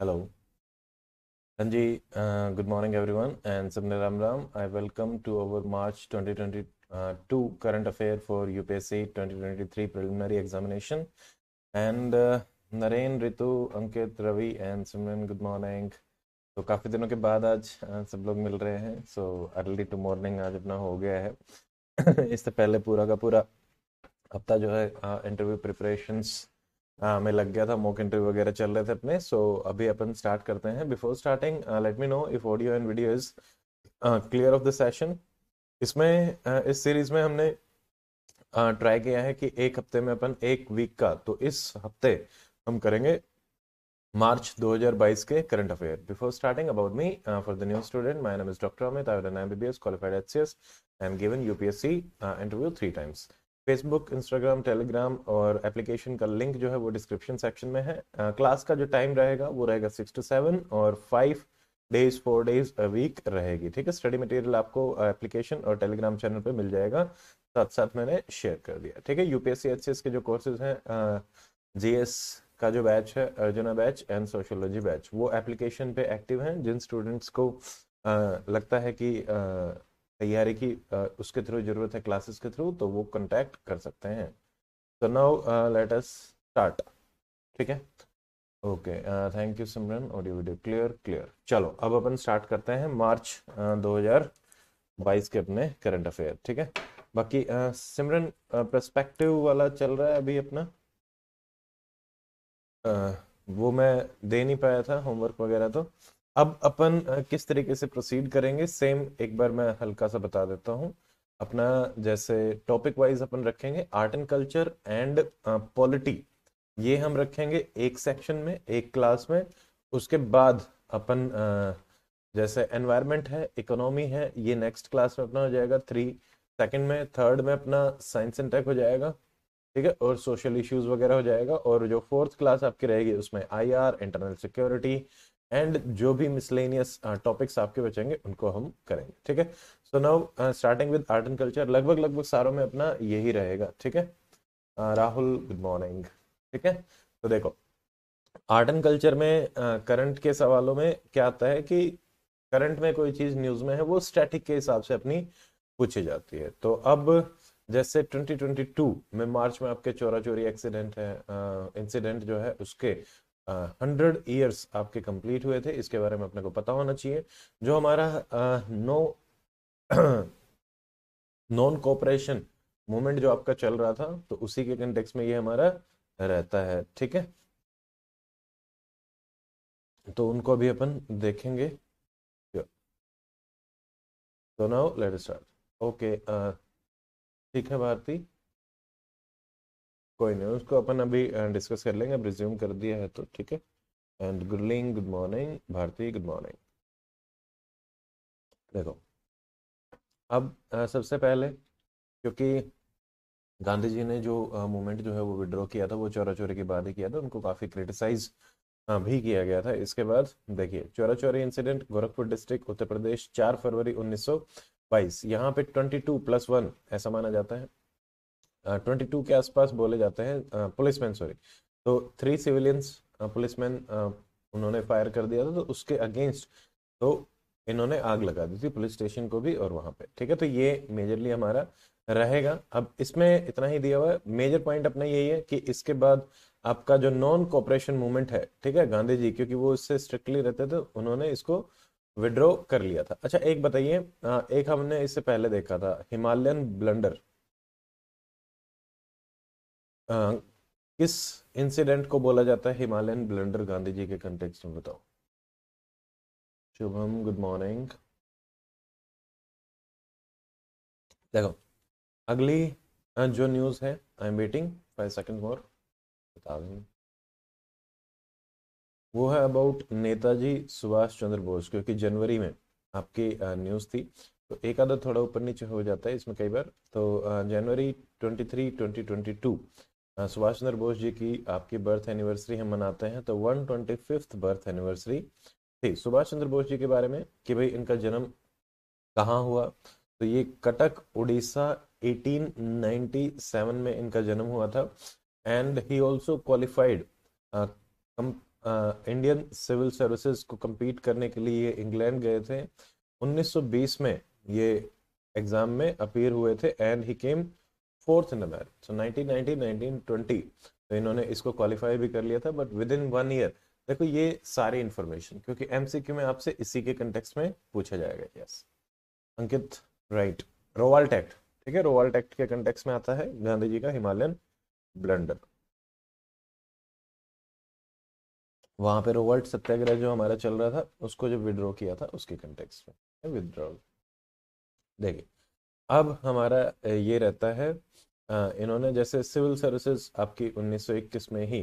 Hello. Sanji, uh, good morning everyone and Samne Ram Ram. I welcome to our March 2022 current affair for UPSC 2023 preliminary examination. And uh, Naren, Ritu, Ankit, Ravi and Simran, good morning. तो काफ़ी दिनों के बाद आज सब लोग मिल रहे हैं सो अर्ली टू मॉर्निंग आज अपना हो गया है इससे पहले पूरा का पूरा हफ्ता जो है इंटरव्यू प्रिपरेशंस Uh, हाँ, मैं लग गया था मॉक इंटरव्यू वगैरह चल रहे थे अपने सो so, अभी अपन स्टार्ट करते हैं before starting let me know if audio and video is clear of the session इसमें uh, इस सीरीज में हमने ट्राई uh, किया है कि एक हफ्ते में अपन एक वीक का तो इस हफ्ते हम करेंगे मार्च 2022 के current affair before starting about me for the new student my name is doctor Amit I am MBBS qualified HCS I am given UPSC interview three times Facebook Instagram Telegram और application का link जो है वो description section में है class का जो time रहेगा वो रहेगा सिक्स टू सेवन और five days four days a week रहेगी ठीक है स्टडी मटेरियल आपको एप्लीकेशन और टेलीग्राम चैनल पे मिल जाएगा साथ साथ मैंने शेयर कर दिया ठीक है यूपीएससी एच के जो कोर्सेज हैं जीएस का जो बैच है Arjuna batch and sociology batch वो एप्लीकेशन पे एक्टिव हैं जिन स्टूडेंट्स को आ, लगता है कि आ, तैयारी की उसके थ्रू जरूरत है क्लासेस के थ्रू तो वो कॉन्टैक्ट कर सकते हैं तो नाउ लेट अस स्टार्ट ठीक है okay thank you Simran audio video clear clear चलो अब अपन स्टार्ट करते हैं मार्च दो uh, के अपने करंट अफेयर ठीक है बाकी uh, सिमरन प्रस्पेक्टिव uh, वाला चल रहा है अभी अपना uh, वो मैं दे नहीं पाया था होमवर्क वगैरह तो अब अपन किस तरीके से प्रोसीड करेंगे सेम एक बार मैं हल्का सा बता देता हूँ अपना जैसे टॉपिक वाइज अपन रखेंगे art and culture and polity ये हम रखेंगे एक सेक्शन में एक क्लास में उसके बाद अपन जैसे एनवायरनमेंट है इकोनॉमी है ये नेक्स्ट क्लास में अपना हो जाएगा थ्री सेकंड में थर्ड में अपना साइंस एंड टेक हो जाएगा ठीक है और सोशल इश्यूज वगैरह हो जाएगा और जो फोर्थ क्लास आपकी रहेगी उसमें आईआर इंटरनल सिक्योरिटी एंड जो भी मिसलेनियस टॉपिक्स uh, आपके बचेंगे उनको हम करेंगे ठीक है so now starting with art and culture लगभग लगभग सारों में अपना यही रहेगा ठीक है uh, राहुल गुड मॉर्निंग ठीक है तो देखो आर्ट एंड कल्चर में करंट uh, के सवालों में क्या आता है कि करंट में कोई चीज़ न्यूज़ में है वो स्टैटिक के हिसाब से अपनी पूछी जाती है तो अब जैसे 2022 में मार्च में आपके चोरा चोरी एक्सीडेंट है इंसिडेंट uh, जो है उसके हंड्रेड ईयर्स आपके कंप्लीट हुए थे इसके बारे में अपने को पता होना चाहिए जो हमारा नो नॉन कोऑपरेशन मूवमेंट जो आपका चल रहा था तो उसी के कंटेक्स में ये हमारा रहता है ठीक है तो उनको भी अपन देखेंगे तो नाउ लेट स्टार्ट ओके ठीक है भारती कोई नहीं उसको अपन अभी डिस्कस कर लेंगे अब रिज्यूम कर दिया है तो ठीक है and Gurling good morning Bharti good morning देखो अब आ, सबसे पहले क्योंकि गांधी जी ने जो मूवमेंट जो है वो विड्रॉ किया था वो चौरा चोरी के बाद ही किया था उनको काफ़ी क्रिटिसाइज भी किया गया था इसके बाद देखिए चौरा चौरी इंसिडेंट गोरखपुर डिस्ट्रिक्ट उत्तर प्रदेश चार फरवरी उन्नीस सौ बाईस यहाँ पे ट्वेंटी टू प्लस वन ऐसा माना जाता है ट्वेंटी टू के आसपास बोले जाते हैं पुलिसमैन सॉरी तो थ्री सिविलियंस पुलिसमैन उन्होंने फायर कर दिया था तो उसके अगेंस्ट तो इन्होंने आग लगा दी थी पुलिस स्टेशन को भी और वहाँ पे ठीक है तो ये मेजरली हमारा रहेगा अब इसमें इतना ही दिया हुआ है मेजर पॉइंट अपना यही है कि इसके बाद आपका जो नॉन कॉपरेशन मूवमेंट है ठीक है गांधी जी क्योंकि वो इससे स्ट्रिक्टली रहते थे उन्होंने इसको विड्रॉ कर लिया था अच्छा एक बताइए एक हमने इससे पहले देखा था हिमालयन ब्लंडर किस इंसिडेंट को बोला जाता है हिमालयन ब्लेंडर गांधी जी के कंटेक्स्ट में बताओ शुभम गुड मॉर्निंग देखो अगली जो न्यूज़ है I am waiting five second more बता देंगे वो है अबाउट नेताजी सुभाष चंद्र बोस क्योंकि जनवरी में आपकी न्यूज़ थी तो एक आधा थोड़ा ऊपर नीचे हो जाता है इसमें कई बार तो जनवरी twenty three twenty twenty two Subhash Chandra Bose ji की आपकी बर्थ एनिवर्सरी हम मनाते हैं तो one twenty fifth birth anniversary थी सुभाष चंद्र बोस जी के बारे में कि भाई इनका जन्म कहाँ हुआ तो ये कटक उड़ीसा 1897 में इनका जन्म हुआ था and he also qualified Indian civil services को कम्पीट करने के लिए ये इंग्लैंड गए थे 1920 में ये एग्जाम में अपीयर हुए थे and he came fourth in the batch so 1919 1920 तो इन्होंने इसको क्वालिफाई भी कर लिया था but within one year देखो ये सारी इन्फॉर्मेशन क्योंकि एमसीक्यू में आपसे इसी के कंटेक्स में पूछा जाएगा yes Ankit right Rowlatt act ठीक है रोवाल्ट एक्ट के कंटेक्स में आता है गांधी जी का हिमालयन ब्लंडर वहां पे रोवाल्ट सत्याग्रह जो हमारा चल रहा था उसको जब विड्रॉ किया था उसके कंटेक्स में विद्रॉल देखिए अब हमारा ये रहता है इन्होंने जैसे सिविल सर्विसेज आपकी 1921 में ही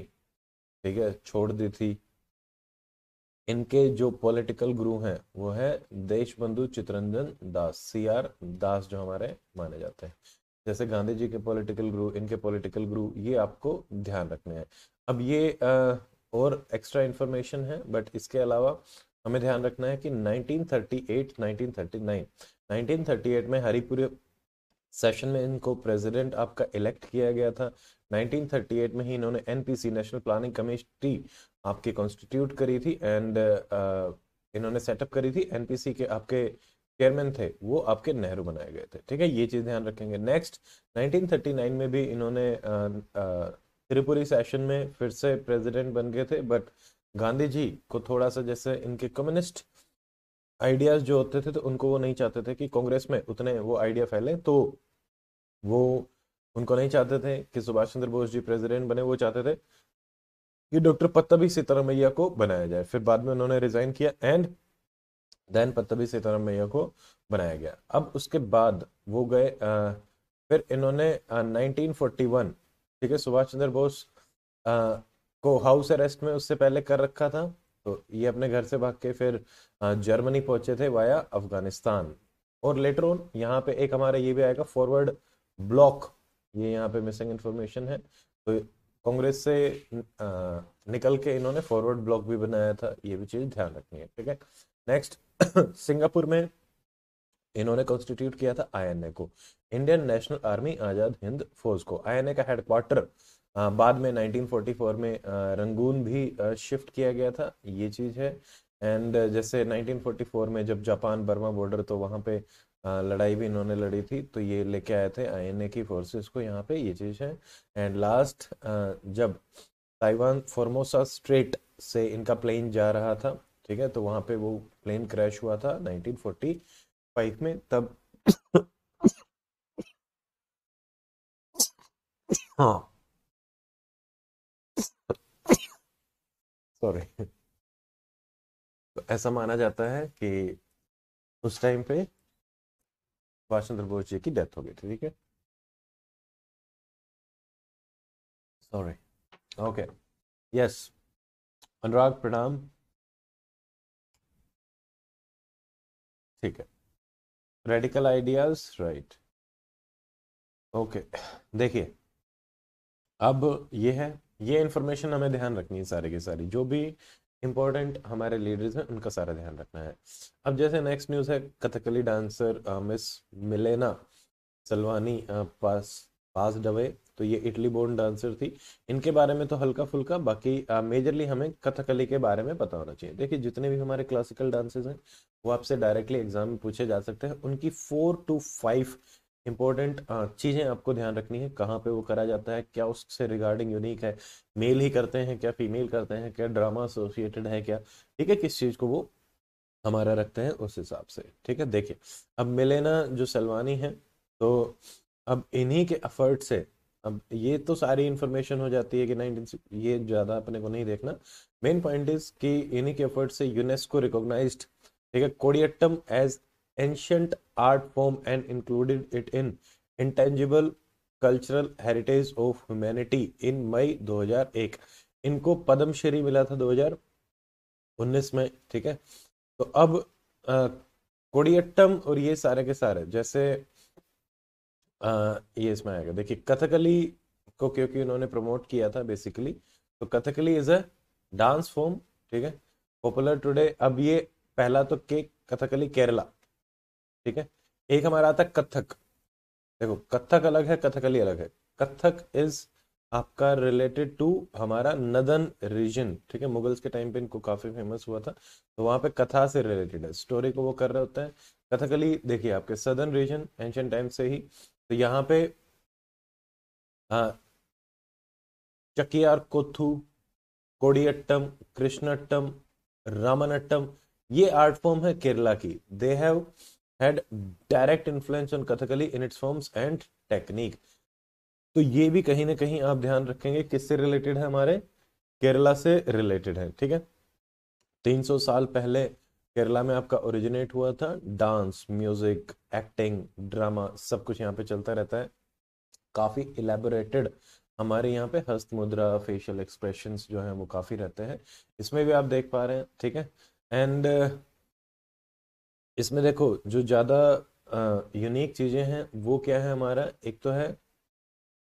ठीक है छोड़ दी थी इनके जो पॉलिटिकल गुरु हैं वो है देश बंधु चित्रंजन दास सी आर दास जो हमारे माने जाते हैं जैसे गांधी जी के पॉलिटिकल गुरु इनके पॉलिटिकल गुरु ये आपको ध्यान रखने हैं अब ये आ, और एक्स्ट्रा इन्फॉर्मेशन है बट इसके अलावा हमें ध्यान रखना है कि 1938, 1939, 1938 में हरिपुर सेशन में इनको प्रेसिडेंट आपका इलेक्ट किया गया था 1938 में ही इन्होंने एनपीसी नेशनल प्लानिंग कमिटी आपकी कॉन्स्टिट्यूट करी थी एंड uh, इन्होंने सेटअप करी थी एनपीसी के आपके चेयरमैन थे वो आपके नेहरू बनाए गए थे ठीक है ये चीज ध्यान रखेंगे नेक्स्ट 1939 में भी इन्होंने uh, uh, त्रिपुरी सेशन में फिर से प्रेसिडेंट बन गए थे बट गांधी जी को थोड़ा सा जैसे इनके कम्युनिस्ट आइडियाज जो होते थे तो उनको वो नहीं चाहते थे कि कांग्रेस में उतने वो आइडिया फैले तो वो उनको नहीं चाहते थे कि सुभाष चंद्र बोस जी प्रेसिडेंट बने वो चाहते थे कि डॉक्टर पत्तबी सीतारामैया को बनाया जाए फिर बाद में उन्होंने रिजाइन किया एंड देन पत्तबी सीतारामैया को बनाया गया अब उसके बाद वो गए आ, फिर इन्होंने आ, 1941 ठीक है सुभाष चंद्र बोस आ, को हाउस अरेस्ट में उससे पहले कर रखा था तो ये अपने घर से भाग के फिर जर्मनी पहुंचे थे वाया अफगानिस्तान और लेटर ऑन यहाँ पे एक हमारा ये भी आएगा फॉरवर्ड ब्लॉक ये यहाँ पे मिसिंग इन्फॉर्मेशन है तो कांग्रेस से निकल के इन्होंने फॉरवर्ड ब्लॉक भी बनाया था ये भी चीज़ ध्यान रखनी है ठीक है नेक्स्ट सिंगापुर में इन्होंने कॉन्स्टिट्यूट किया था आईएनए को Indian national army Azad Hind force को आईएनए का हेडक्वार्टर बाद में 1944 में रंगून भी शिफ्ट किया गया था ये चीज है एंड जैसे 1944 में जब जापान बर्मा बॉर्डर तो वहां पे लड़ाई भी इन्होंने लड़ी थी तो ये लेके आए थे आईएनए की फोर्सेस को यहाँ पे ये चीज़ है एंड लास्ट जब ताइवान फॉर्मोसा स्ट्रेट से इनका प्लेन जा रहा था ठीक है तो वहां पे वो प्लेन क्रैश हुआ था 1945 में तब हाँ सॉरी तो ऐसा माना जाता है कि उस टाइम पे सुभाष चंद्र बोस जी की डेथ हो गई थी ठीक है सॉरी ओके यस अनुराग प्रणाम ठीक है रेडिकल आइडियाज राइट ओके देखिए अब ये है ये इन्फॉर्मेशन हमें ध्यान रखनी है सारे के सारी जो भी इंपॉर्टेंट हमारे लीडर्स हैं उनका सारा ध्यान रखना है अब जैसे नेक्स्ट न्यूज़ है Kathakali dancer miss Milena Salvani pass passed away तो ये इटली बोर्न डांसर थी इनके बारे में तो हल्का फुल्का बाकी आ, uh, मेजरली हमें कथकली के बारे में पता होना चाहिए देखिए जितने भी हमारे क्लासिकल डांसेस हैं वो आपसे डायरेक्टली एग्जाम में पूछे जा सकते हैं उनकी फोर टू फाइव इम्पोर्टेंट चीज़ें आपको ध्यान रखनी है कहाँ पे वो करा जाता है क्या उससे रिगार्डिंग यूनिक है मेल ही करते हैं क्या फीमेल करते हैं क्या ड्रामा एसोसिएटेड है क्या ठीक है किस चीज़ को वो हमारा रखते हैं उस हिसाब से ठीक है देखिए अब मिलेना जो सलवानी है तो अब इन्हीं के एफर्ट से अब ये तो सारी इन्फॉर्मेशन हो जाती है कि नाइनटीन ये ज़्यादा अपने को नहीं देखना मेन पॉइंट इज कि इन्हीं के एफर्ट से यूनेस्को रिकोगनाइज ठीक है Koodiyattam as ancient art form and included it in intangible cultural heritage of humanity in May 2001 इनको पद्मश्री मिला था 2019 में ठीक है तो अब कोडियट्टम और ये सारे के सारे जैसे आ, ये इसमें आएगा देखिए कथकली को क्योंकि उन्होंने प्रमोट किया था बेसिकली तो Kathakali is a dance form ठीक है पॉपुलर टुडे अब ये पहला तो के कथकली केरला ठीक है एक हमारा आता है कथक देखो कथक अलग है कथकली अलग है कथक इज आपका रिलेटेड टू हमारा नदन रीजन ठीक है मुगल्स के टाइम पे इनको काफी फेमस हुआ था तो वहां पे कथा से रिलेटेड है स्टोरी को वो कर रहे होते हैं कथकली देखिए आपके सदन रीजन एंशियंट टाइम से ही तो यहाँ पे हाँ चकियार कोथू कोडियट्टम कृष्णट्टम रामनट्टम ये आर्ट फॉर्म है केरला की they have had direct influence on Kathakali in its forms and technique तो ये भी कहीं ना कहीं आप ध्यान रखेंगे किससे रिलेटेड है हमारे केरला से रिलेटेड है ठीक है 300 साल पहले केरला में आपका ओरिजिनेट हुआ था डांस म्यूजिक एक्टिंग ड्रामा सब कुछ यहाँ पे चलता रहता है काफ़ी इलेबोरेटेड हमारे यहाँ पे हस्त मुद्रा फेशियल एक्सप्रेशन जो है वो काफ़ी रहते हैं इसमें भी आप देख पा रहे हैं ठीक है एंड इसमें देखो जो ज़्यादा यूनिक चीज़ें हैं वो क्या है हमारा एक तो है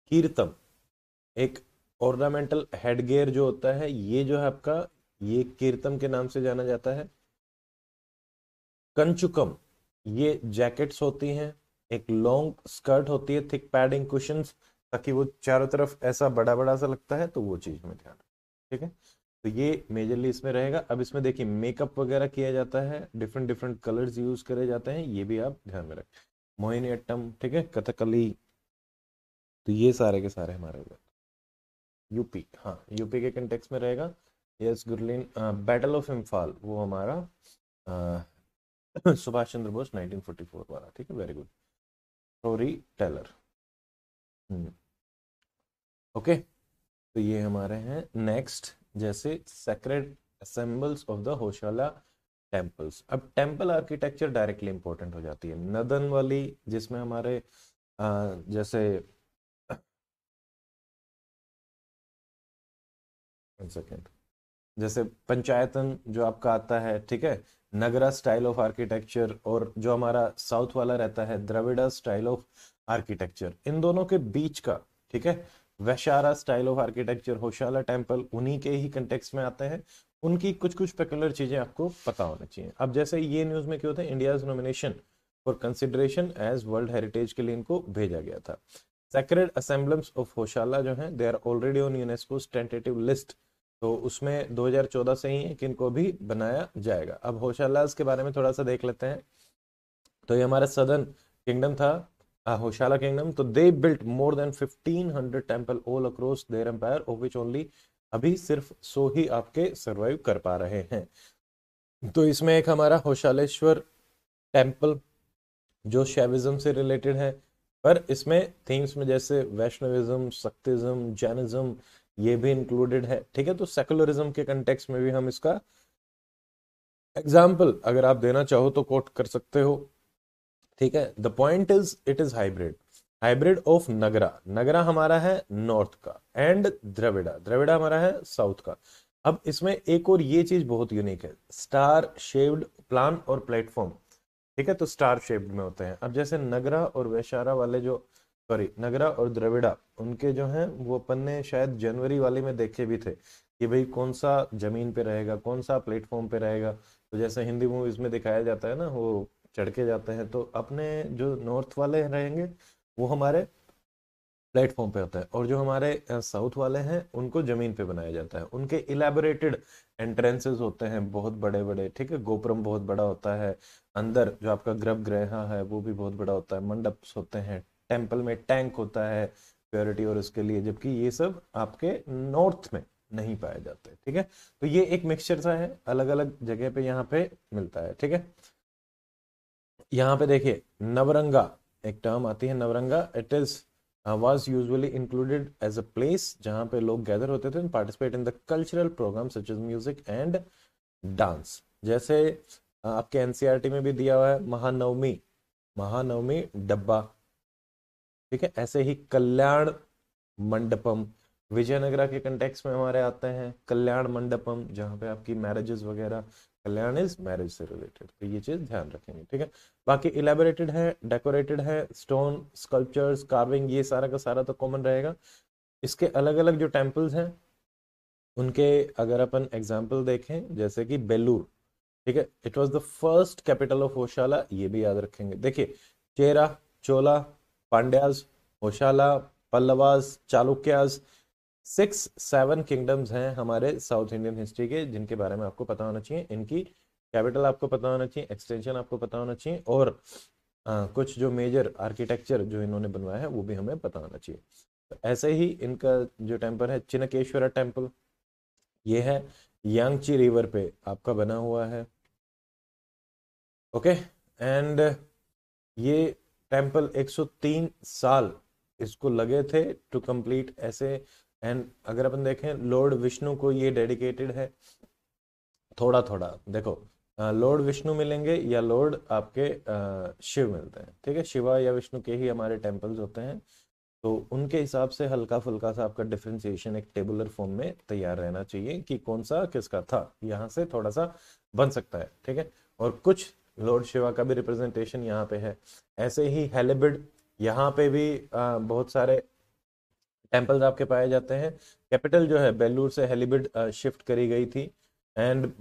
कीर्तम एक ऑर्नामेंटल हेडगेयर जो होता है ये जो है आपका ये कीर्तम के नाम से जाना जाता है कंचुकम ये जैकेट्स होती हैं एक लॉन्ग स्कर्ट होती है थिक पैडिंग क्वेश्चन ताकि वो चारों तरफ ऐसा बड़ा बड़ा सा लगता है तो वो चीज़ में ध्यान ठीक है तो ये मेजरली इसमें रहेगा अब इसमें देखिए मेकअप वगैरह किया जाता है डिफरेंट डिफरेंट कलर्स यूज करे जाते हैं ये भी आप ध्यान में रखें मोहिनी अट्टम ठीक है कथकली तो ये सारे के सारे हमारे हुए यूपी हाँ यूपी के कंटेक्स में रहेगा yes Gurleen battle of Imphal वो हमारा uh, Subhash Chandra Bose nineteen forty four वाला ठीक है very good story teller okay तो ये हमारे हैं नेक्स्ट जैसे sacred ensembles of the Hoysala temples अब टेम्पल आर्किटेक्चर डायरेक्टली इंपॉर्टेंट हो जाती है नदन वाली जिसमें हमारे आ, जैसे सेकेंड जैसे पंचायतन जो आपका आता है ठीक है नगरा स्टाइल ऑफ आर्किटेक्चर और जो हमारा साउथ वाला रहता है द्रविड़ा स्टाइल ऑफ आर्किटेक्चर इन दोनों के बीच का ठीक है Vesara style of architecture Hoysala temple उन्हीं के ही कंटेक्स में आते हैं उनकी कुछ कुछ पेकुलर चीज़ें आपको पता होना चाहिए अब जैसे ये न्यूज़ में क्यों थे India nomination for consideration as world heritage के लिए इनको भेजा गया था सेक्रेड असेंबलम्स ऑफ होशाला जो है they are already on UNESCO tentative list तो उसमें 2014 से ही है कि इनको भी बनाया जाएगा अब होशालाज के बारे में थोड़ा सा देख लेते हैं तो ये हमारा सदन किंगडम था होशाला Hoshala kingdom. So तो they built more than 1500 temple all across their empire of which only अभी सिर्फ सो ही आपके सर्वाइव कर पा रहे हैं तो इसमें एक हमारा होशालेश्वर टेम्पल जो शैविज्म से रिलेटेड है पर इसमें थीम्स में जैसे वैष्णविज्म सक्तिज्म जैनिज्म ये भी इंक्लूडेड है ठीक है तो सेकुलरिज्म के कंटेक्स में भी हम इसका एग्जाम्पल अगर आप देना चाहो तो कोट कर सकते हो ठीक है the point is it is hybrid hybrid of Nagara Nagara हमारा है नॉर्थ का एंड द्रविड़ा द्रविड़ा हमारा है साउथ का अब इसमें एक और ये चीज बहुत यूनिक है स्टार शेप्ड प्लान और प्लेटफॉर्म ठीक है तो स्टार शेप्ड में होते हैं अब जैसे नगरा और वैशारा वाले जो सॉरी नगरा और द्रविड़ा उनके जो हैं वो अपन ने शायद जनवरी वाले में देखे भी थे कि भाई कौन सा जमीन पे रहेगा कौन सा प्लेटफॉर्म पे रहेगा तो जैसे हिंदी मूवीज में दिखाया जाता है ना वो चढ़ के जाते हैं तो अपने जो नॉर्थ वाले रहेंगे वो हमारे प्लेटफॉर्म पे होता है और जो हमारे साउथ वाले हैं उनको ज़मीन पे बनाया जाता है उनके इलेबोरेटेड एंट्रेंसेस होते हैं बहुत बड़े बड़े ठीक है गोपुरम बहुत बड़ा होता है अंदर जो आपका ग्रह है वो भी बहुत बड़ा होता है मंडप्स होते हैं टेम्पल में टैंक होता है प्योरिटी और उसके लिए जबकि ये सब आपके नॉर्थ में नहीं पाए जाते ठीक है तो ये एक मिक्सचर सा है अलग अलग जगह पे यहाँ पे मिलता है ठीक है यहाँ पे देखिए नवरंगा एक टर्म आती है Navaranga it is was usually included as a place जहां पे लोग गैदर होते थे participate in the cultural programme such is music and dance जैसे uh, आपके एनसीआर e में भी दिया हुआ है महानवमी महानवमी डब्बा ठीक है ऐसे ही कल्याण मंडपम विजयनगरा के कंटेक्स में हमारे आते हैं कल्याण मंडपम जहाँ पे आपकी मैरिजेस वगैरह कल्याण इज मैरिज से रिलेटेड तो ये चीज ध्यान रखेंगे ठीक है बाकी इलेबोरेटेड है डेकोरेटेड है स्टोन स्कल्पचर्स कार्विंग ये सारा का सारा तो कॉमन रहेगा इसके अलग अलग जो टेम्पल्स हैं उनके अगर अपन एग्जाम्पल देखें जैसे कि बेलूर ठीक है it was the first capital of Hoysala ये भी याद रखेंगे देखिए Chera Chola Pandyas Hoysala Pallavas Chalukyas six seven kingdoms हैं हमारे साउथ इंडियन हिस्ट्री के जिनके बारे में आपको पता होना चाहिए इनकी कैपिटल आपको पता होना चाहिए एक्सटेंशन आपको पता होना चाहिए और आ, कुछ जो मेजर आर्किटेक्चर जो इन्होंने बनवाया है वो भी हमें पता होना चाहिए तो ऐसे ही इनका जो टेम्पल है चिनकेश्वरा टेम्पल ये है यांगची रिवर पे आपका बना हुआ है ओके एंड ये टेम्पल 103 साल इसको लगे थे टू कंप्लीट ऐसे एंड अगर अपन देखें लॉर्ड विष्णु को ये डेडिकेटेड है थोड़ा थोड़ा देखो लॉर्ड विष्णु मिलेंगे या लॉर्ड आपके शिव मिलते हैं ठीक है शिवा या विष्णु के ही हमारे टेम्पल्स होते हैं तो उनके हिसाब से हल्का फुल्का सा आपका डिफ्रेंसिएशन एक टेबुलर फॉर्म में तैयार रहना चाहिए कि कौन सा किसका था यहाँ से थोड़ा सा बन सकता है ठीक है और कुछ लॉर्ड शिवा का भी रिप्रेजेंटेशन यहाँ पे है ऐसे ही हेलिबिड यहाँ पे भी आ, बहुत सारे टेम्पल्स आपके पाए जाते हैं कैपिटल जो है बेलूर से हेलीबिड शिफ्ट करी गई थी एंड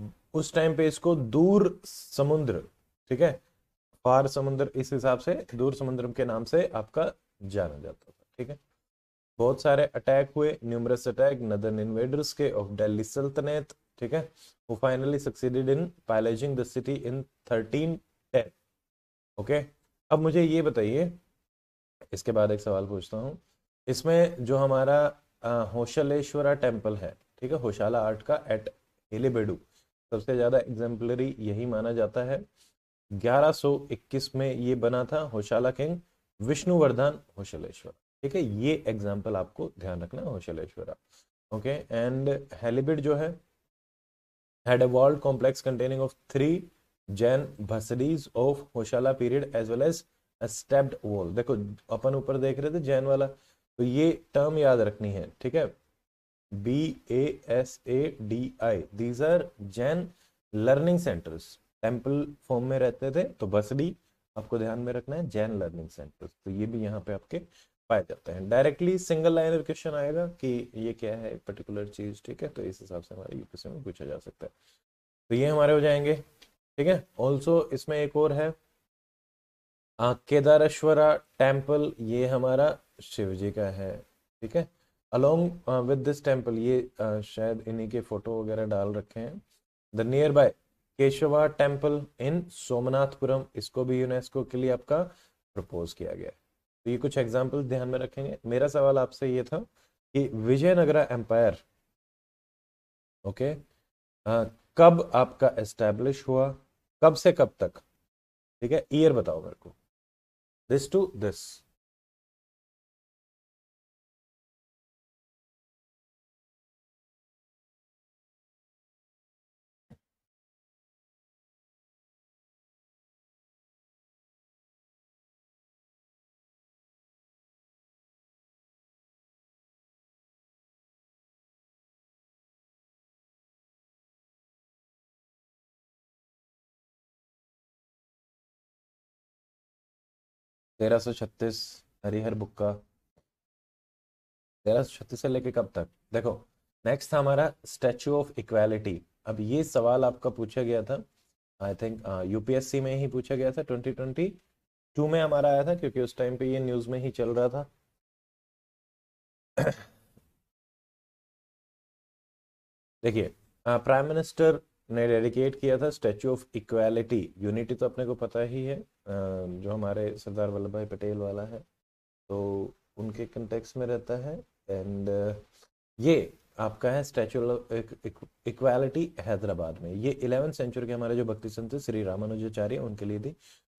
उस टाइम पे इसको दूर समुद्र ठीक है फार समुद्र इस हिसाब से दूर समुद्र के नाम से आपका जाना जाता था ठीक है बहुत सारे अटैक हुए न्यूमरस अटैक नदर इन्वेडर्स के ऑफ दिल्ली सल्तनत ठीक है वो finally succeeded in pillaging the city in thirteen ten okay अब मुझे ये बताइए इसके बाद एक सवाल पूछता हूँ इसमें जो हमारा होशलेश्वरा टेम्पल है ठीक है होशाला आर्ट का एट हेलेबेडू सबसे ज़्यादा एग्जाम्पलरी यही माना जाता है 1121 में ये बना था होशाला किंग विष्णुवर्धन होशलेश्वर ठीक है ये एग्जाम्पल आपको ध्यान रखना होशलेश्वरा ओके एंड हेलीबेड जो है had a complex containing of three Jain basadis of Hoysala period as well as stepped well देखो अपन ऊपर देख रहे थे जैन वाला तो ये टर्म याद रखनी है ठीक है B A S A D I these are Jain learning centres temple form में रहते थे तो बस डी आपको ध्यान में रखना है जैन लर्निंग सेंटर्स तो ये भी यहाँ पे आपके पाए जाते हैं डायरेक्टली सिंगल लाइनर क्वेश्चन आएगा कि ये क्या है पर्टिकुलर चीज ठीक है तो इस हिसाब से हमारे यूपीएससी में पूछा जा सकता है तो ये हमारे हो जाएंगे ठीक है ऑल्सो इसमें एक और है केदारेश्वरा टेम्पल ये हमारा शिव जी का है ठीक है अलोंग विद दिस टेम्पल ये uh, शायद इन्हीं के फोटो वगैरह डाल रखे हैं the nearby Keshava temple in Somanathapuram इसको भी यूनेस्को के लिए आपका प्रपोज किया गया है तो ये कुछ एग्जाम्पल ध्यान में रखेंगे मेरा सवाल आपसे ये था कि विजयनगरा एम्पायर ओके uh, कब आपका एस्टेब्लिश हुआ कब से कब तक ठीक है ईयर बताओ मेरे को this to this 1336 Harihara Bukka का तेरह से लेके कब तक देखो नेक्स्ट था हमारा स्टैचू ऑफ इक्वालिटी अब ये सवाल आपका पूछा गया था आई थिंक यूपीएससी में ही पूछा गया था 2022 में हमारा आया था क्योंकि उस टाइम पे ये न्यूज में ही चल रहा था देखिए प्राइम uh, मिनिस्टर ने डेडिकेट किया था स्टैचू ऑफ इक्वालिटी यूनिटी तो अपने को पता ही है जो हमारे सरदार वल्लभ भाई पटेल वाला है तो उनके कंटेक्स में रहता है एंड ये आपका है स्टैचू इक्वालिटी हैदराबाद में ये इलेवन सेंचुरी के हमारे जो भक्ति संत थे श्री रामानुजाचार्य उनके लिए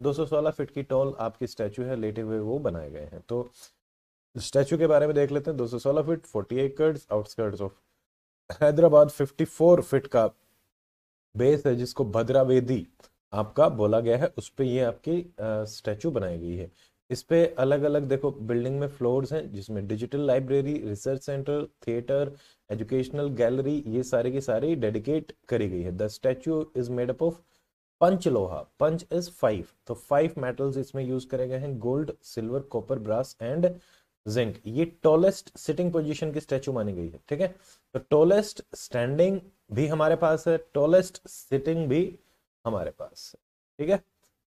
सौ 216 फीट की टॉल आपकी स्टैचू है लेटे हुए वो बनाए गए हैं तो स्टैचू के बारे में देख लेते हैं 216 फीट फोर्टी एकड़ आउटस्कर्ट्स ऑफ हैदराबाद 54 फीट का बेस है जिसको भद्रा वेदी आपका बोला गया है उस पर ये आपकी स्टैचू बनाई गई है इस पे अलग अलग देखो बिल्डिंग में फ्लोर्स हैं जिसमें digital library research centre theatre educational gallery ये सारे की सारी डेडिकेट करी गई है the statue is made up of Panchaloha panch is five तो फाइव मेटल्स इसमें यूज करे गए हैं gold silver copper brass and zinc ये टॉलेस्ट सिटिंग पोजिशन की स्टैचू मानी गई है ठीक है तो टॉलेस्ट स्टैंडिंग भी हमारे पास है टॉलेस्ट सिटिंग भी हमारे पास है ठीक है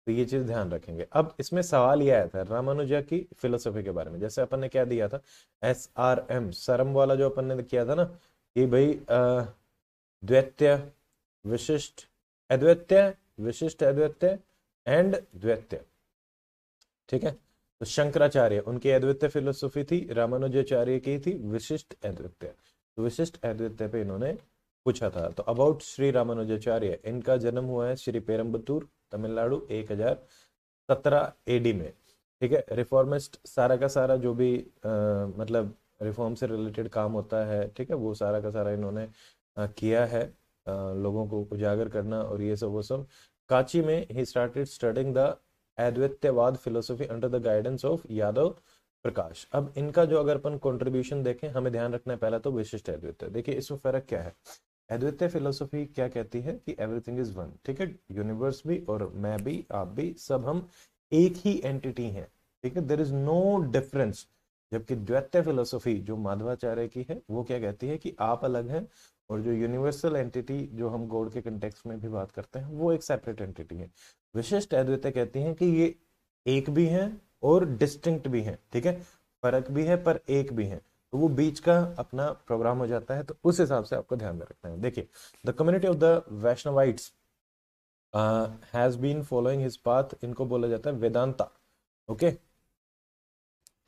तो ये चीज ध्यान रखेंगे अब इसमें सवाल ये आया था रामानुजा की फिलोसफी के बारे में जैसे अपन ने क्या दिया था एस आर एम सरम वाला जो अपन ने किया था ना कि भाई द्वैत्य विशिष्ट अद्वैत्य विशिष्ट अद्वैत्य एंड द्वैत्य ठीक है तो शंकराचार्य उनकी अद्वितीय फिलोसफी थी रामानुजाचार्य की थी विशिष्ट अद्वितीय तो विशिष्ट अद्वित्य पे इन्होंने पूछा था तो अबाउट श्री रामानुजाचार्य इनका जन्म हुआ है श्री पेरम्बतूर तमिलनाडु एक हजार सत्रह एडी में ठीक है रिफॉर्मिस्ट सारा का सारा जो भी आ, मतलब रिफॉर्म से रिलेटेड काम होता है ठीक है वो सारा का सारा इन्होंने आ, किया है आ, लोगों को उजागर करना और ये सब वो सब काची में ही started studying the Advaitavada philosophy under the guidance of Yadava Prakasha अब इनका जो अगर अपन कंट्रीब्यूशन देखें हमें ध्यान रखना है पहला तो विशिष्ट अद्वैत देखिए इसमें फर्क क्या है अद्वितीय फिलोसफी क्या कहती है कि एवरीथिंग इज वन ठीक है यूनिवर्स भी और मैं भी आप भी सब हम एक ही एंटिटी हैं ठीक है देर इज नो डिफरेंस जबकि द्वैत्य फिलोसफी जो माधवाचार्य की है वो क्या कहती है कि आप अलग हैं और जो यूनिवर्सल एंटिटी जो हम गोड के कंटेक्स में भी बात करते हैं वो एक सेपरेट एंटिटी है विशिष्ट अद्वितीय कहती है कि ये एक भी है और डिस्टिंक्ट भी है ठीक है फर्क भी है पर एक भी है तो वो बीच का अपना प्रोग्राम हो जाता है तो उस हिसाब से आपको ध्यान में रखना है देखिए the community of the Vaishnavites has been following his path इनको बोला जाता है वेदांता ओके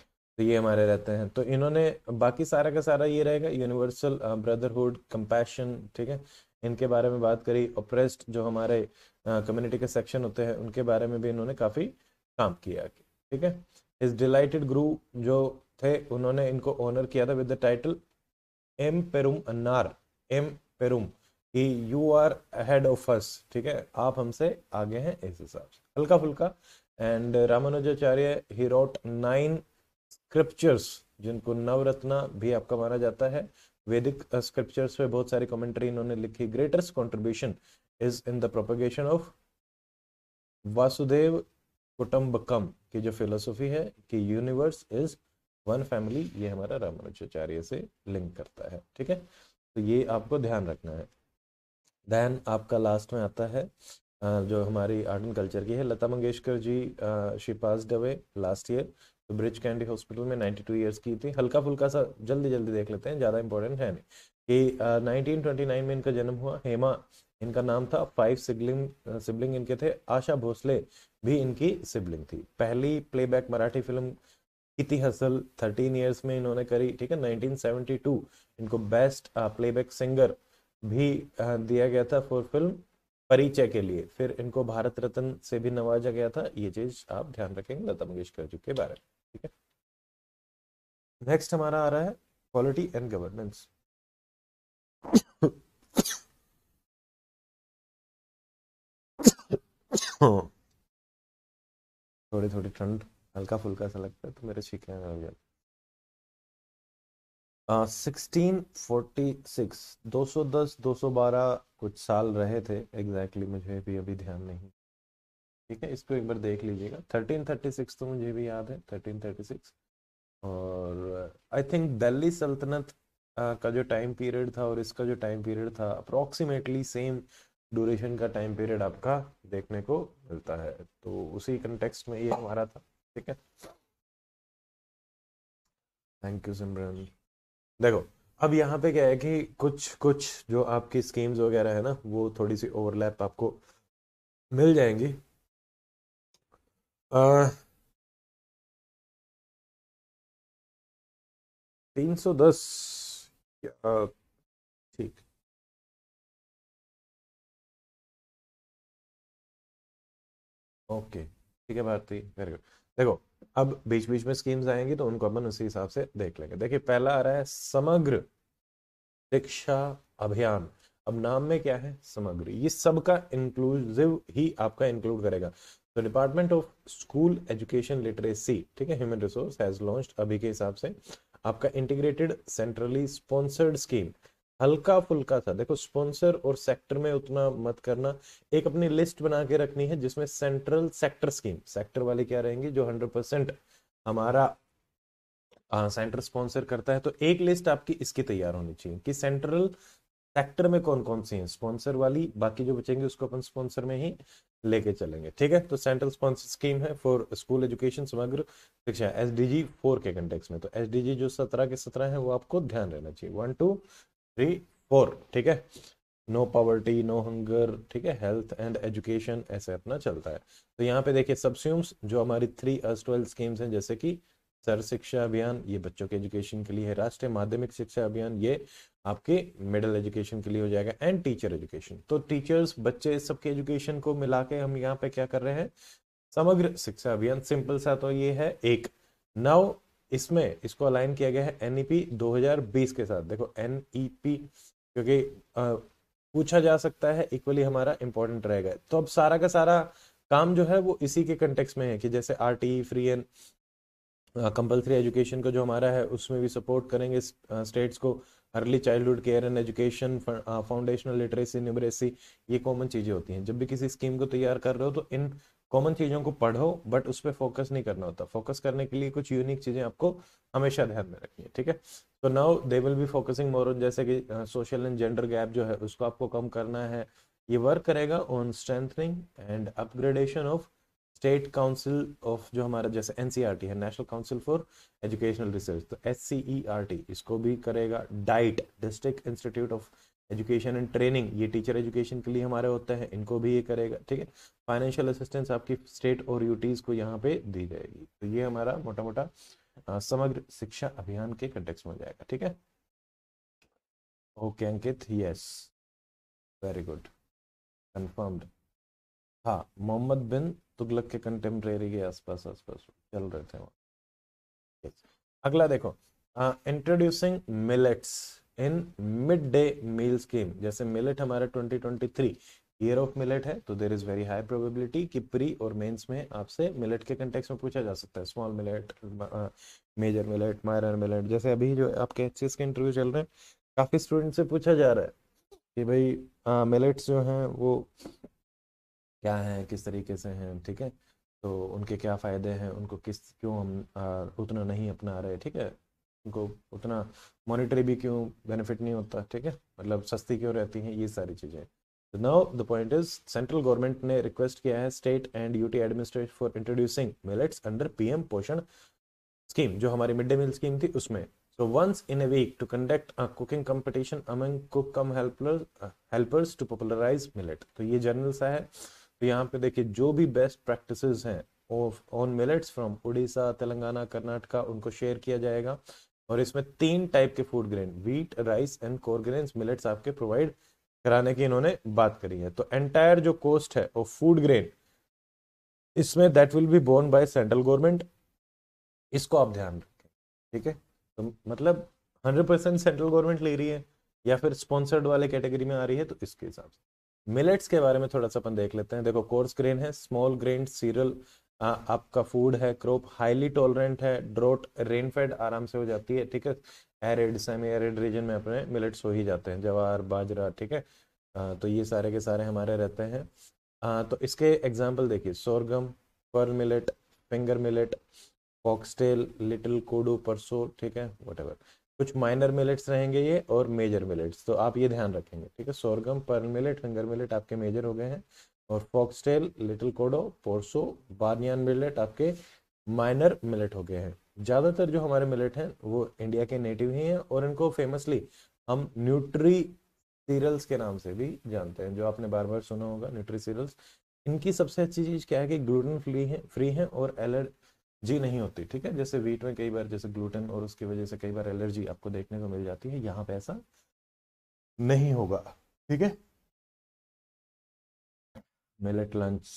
तो ये हमारे रहते हैं तो इन्होंने बाकी सारा का सारा ये रहेगा यूनिवर्सल ब्रदरहुड कंपैशन ठीक है इनके बारे में बात करी ऑप्रेस्ड जो हमारे कम्युनिटी uh, के सेक्शन होते हैं उनके बारे में भी इन्होंने काफ़ी काम किया ठीक है इस डिलाइटेड ग्रू जो थे उन्होंने इनको ऑनर किया था with the title Em Perum Annar Em Perum कि you are head of us ठीक है आप हमसे आगे हैं इस हिसाब से हल्का फुल्का एंड रामानुजाचार्य ही रोट नाइन स्क्रिप्चर्स जिनको नवरत्ना भी आपका माना जाता है वैदिक स्क्रिप्चर्स uh, पे बहुत सारी कमेंट्री इन्होंने लिखी greatest contribution is in the propagation of Vasudhaiva Kutumbakam की जो फिलोसफी है कि यूनिवर्स इज वन फैमिली ये हमारा रामानुजाचार्य से लिंक करता है ठीक है तो ये आपको ध्यान रखना है देन आपका लास्ट में आता है जो हमारी आर्ट एंड कल्चर की है Lata Mangeshkar ji she passed away last year तो ब्रिज कैंडी हॉस्पिटल में 92 टू ईयर्स की थी हल्का फुल्का सा जल्दी जल्दी देख लेते हैं ज़्यादा इंपॉर्टेंट है नहीं कि नाइनटीन ट्वेंटी में इनका जन्म हुआ हेमा इनका नाम था फाइव सिबलिंग सिबलिंग इनके थे आशा भोसले भी इनकी सिबलिंग थी पहली प्लेबैक मराठी फिल्म कितनी हसल 13 इयर्स में इन्होंने करी ठीक है 1972 इनको बेस्ट प्लेबैक सिंगर भी uh, दिया गया था फॉर फिल्म परिचय के लिए फिर इनको भारत रत्न से भी नवाजा गया था ये चीज आप ध्यान रखेंगे लता मंगेशकर जी के बारे में ठीक है नेक्स्ट हमारा आ रहा है क्वालिटी एंड गवर्नेंस थोड़ी थोड़ी ठंड हल्का फुल्का सा लगता है तो मेरे छीके लग जाते सिक्सटीन फोर्टी सिक्स दो सौ दस दो सौ बारह कुछ साल रहे थे एग्जैक्टली exactly मुझे भी अभी ध्यान नहीं ठीक है इसको एक बार देख लीजिएगा थर्टीन थर्टी सिक्स तो मुझे भी याद है थर्टीन थर्टी सिक्स और आई थिंक दिल्ली सल्तनत का जो टाइम पीरियड था और इसका जो टाइम पीरियड था अप्रॉक्सीमेटली सेम ड्यूरेशन का टाइम पीरियड आपका देखने को मिलता है तो उसी कंटेक्स्ट में ये हमारा था ठीक है थैंक यू सिमरन देखो अब यहाँ पे क्या है कि कुछ कुछ जो आपकी स्कीम्स वगैरह है ना वो थोड़ी सी ओवरलैप आपको मिल जाएंगी आ, तीन सौ दस ठीक ओके ठीक है भारती वेरी गुड देखो अब बीच बीच में स्कीम्स आएंगी तो उनको अपन उसी हिसाब से देख लेंगे देखिए पहला आ रहा है समग्र शिक्षा अभियान अब नाम में क्या है समग्र ये सबका इंक्लूसिव ही आपका इंक्लूड करेगा तो department of school education literacy ठीक है ह्यूमन रिसोर्स हैज लॉन्च्ड अभी के हिसाब से आपका इंटीग्रेटेड सेंट्रली स्पॉन्सर्ड स्कीम हल्का फुल्का था देखो स्पॉन्सर और सेक्टर में उतना मत करना एक अपनी लिस्ट बना के रखनी है जिसमें सेंट्रल सेक्टर स्कीम सेक्टर वाले क्या रहेंगे जो हंड्रेड परसेंट हमारा सेंटर हाँ, स्पॉन्सर करता है तो एक लिस्ट आपकी इसकी तैयार होनी चाहिए कि सेंट्रल सेक्टर में कौन कौन सी है स्पॉन्सर वाली बाकी जो बचेंगे उसको अपन स्पॉन्सर में ही लेके चलेंगे ठीक है तो सेंट्रल स्पॉन्सर स्कीम है for school education Samagra Shiksha S D G four के कंटेक्स में तो एस डी जी जो सत्रह के सत्रह है वो आपको ध्यान रहना चाहिए वन टू थ्री फोर ठीक है नो पॉवर्टी नो हंगर ठीक है हेल्थ एंड एजुकेशन ऐसे अपना चलता है तो यहाँ पे देखिए सब्स्यूम्स जो हमारी थ्री अर्स ट्वेल्व स्कीम्स हैं जैसे कि सर शिक्षा अभियान ये बच्चों के एजुकेशन के लिए है राष्ट्रीय माध्यमिक शिक्षा अभियान ये आपके मिडिल एजुकेशन के लिए हो जाएगा एंड टीचर एजुकेशन तो टीचर्स बच्चे इस सबके एजुकेशन को मिला के हम यहाँ पे क्या कर रहे हैं समग्र शिक्षा अभियान सिंपल सा तो ये है एक नाउ इसमें इसको अलाइन किया गया है एनईपी e 2020 के साथ देखो एनईपी e क्योंकि पूछा जा सकता है इक्वली हमारा इंपॉर्टेंट रहेगा तो अब सारा का सारा काम जो है वो इसी के कंटेक्स में है कि जैसे R T free and compulsory education का जो हमारा है उसमें भी सपोर्ट करेंगे स्टेट्स को early childhood care and education foundational literacy numeracy ये कॉमन चीज़ें होती हैं जब भी किसी स्कीम को तैयार कर रहे हो तो इन कॉमन चीज़ों को पढ़ो बट उस पर फोकस नहीं करना होता फोकस करने के लिए कुछ यूनिक चीज़ें आपको हमेशा ध्यान में रखनी है ठीक है तो now they will be focusing more on जैसे कि सोशल एंड जेंडर गैप जो है उसको आपको कम करना है ये वर्क करेगा on strengthening and upgradation of state council of जो हमारा जैसे एन e है national council for educational research तो एस e इसको भी करेगा DIET district institute of education and training ये टीचर एजुकेशन के लिए हमारे होते हैं इनको भी ये करेगा ठीक है फाइनेंशियल असिस्टेंस आपकी स्टेट और यूटीज को यहाँ पे दी जाएगी तो ये हमारा मोटा मोटा समग्र शिक्षा अभियान के कंटेक्स में जाएगा ठीक है okay Ankit yes very good confirmed हाँ मोहम्मद बिन तुगलक के कंटेम्प्रेरी के आसपास आसपास चल रहे थे वहाँ अगला देखो introducing millets in mid day meal scheme जैसे मिलेट हमारा 2023 ईयर ऑफ मिलेट है तो there is very high probability कि प्री और मेंस में आपसे मिलेट के कंटेक्स में पूछा जा सकता है small millet major millet minor millet जैसे अभी जो आपके एच के इंटरव्यू चल रहे हैं काफ़ी स्टूडेंट से पूछा जा रहा है कि भाई मिलेट्स uh, जो हैं वो क्या हैं किस तरीके से हैं ठीक है तो उनके क्या फ़ायदे हैं उनको किस क्यों हम आ, uh, उतना नहीं अपना रहे ठीक है उनको उतना मॉनिटरी भी क्यों बेनिफिट नहीं होता ठीक है मतलब सस्ती क्यों रहती है ये सारी चीजें now the point is central government ने रिक्वेस्ट किया है state and UT administration for introducing millets under PM Poshan scheme जो हमारी मिड डे मील स्कीम थी उसमें so once in a week to conduct a cooking competition among cook cum helpers to popularise millet तो ये journal सा है तो यहाँ पे देखिए जो भी बेस्ट प्रैक्टिसेस हैं on millets from Orissa Telangana Karnataka उनको शेयर किया जाएगा और इसमें तीन टाइप के food grain wheat rice and coarse grain millets आपके प्रोवाइड कराने की इन्होंने बात करी है तो एंटायर जो कोस्ट है वो फूड ग्रेन इसमें that will be borne by central government इसको आप ध्यान रखें ठीक है तो मतलब हंड्रेड सेंट्रल गवर्नमेंट ले रही है या फिर स्पॉन्सर्ड वाले कैटेगरी में आ रही है तो इसके हिसाब से मिलेट्स के बारे में थोड़ा सा अपन देख लेते हैं देखो कोर्स ग्रेन है स्मॉल ग्रेन सीरियल हाँ, आपका फूड है क्रॉप हाईली टॉलरेंट है ड्रोट रेनफेड आराम से हो जाती है ठीक है एरिड सेमी एरिड रीजन में अपने मिलेट्स हो ही जाते हैं जवार बाजरा ठीक है हाँ, तो ये सारे के सारे हमारे रहते हैं आ, हाँ, तो इसके एग्जाम्पल देखिए sorghum pearl millet finger millet foxtail little kodo proso ठीक है वट कुछ माइनर मिलेट्स रहेंगे ये और मेजर मिलेट्स तो आप ये ध्यान रखेंगे ठीक है sorghum pearl millet finger millet आपके मेजर हो गए हैं और फॉक्सटेल लिटिल कोडो पोर्सो बानियान मिलेट आपके माइनर मिलेट हो गए हैं ज़्यादातर जो हमारे मिलेट हैं वो इंडिया के नेटिव ही हैं और इनको फेमसली हम न्यूट्री सीरियल्स के नाम से भी जानते हैं जो आपने बार बार सुना होगा न्यूट्री सीरियल्स इनकी सबसे अच्छी चीज़ क्या है कि ग्लूटेन फ्री है फ्री है और एलर्जी नहीं होती ठीक है जैसे वीट में कई बार जैसे ग्लूटेन और उसकी वजह से कई बार एलर्जी आपको देखने को मिल जाती है यहाँ पे ऐसा नहीं होगा ठीक है मिलेट लंच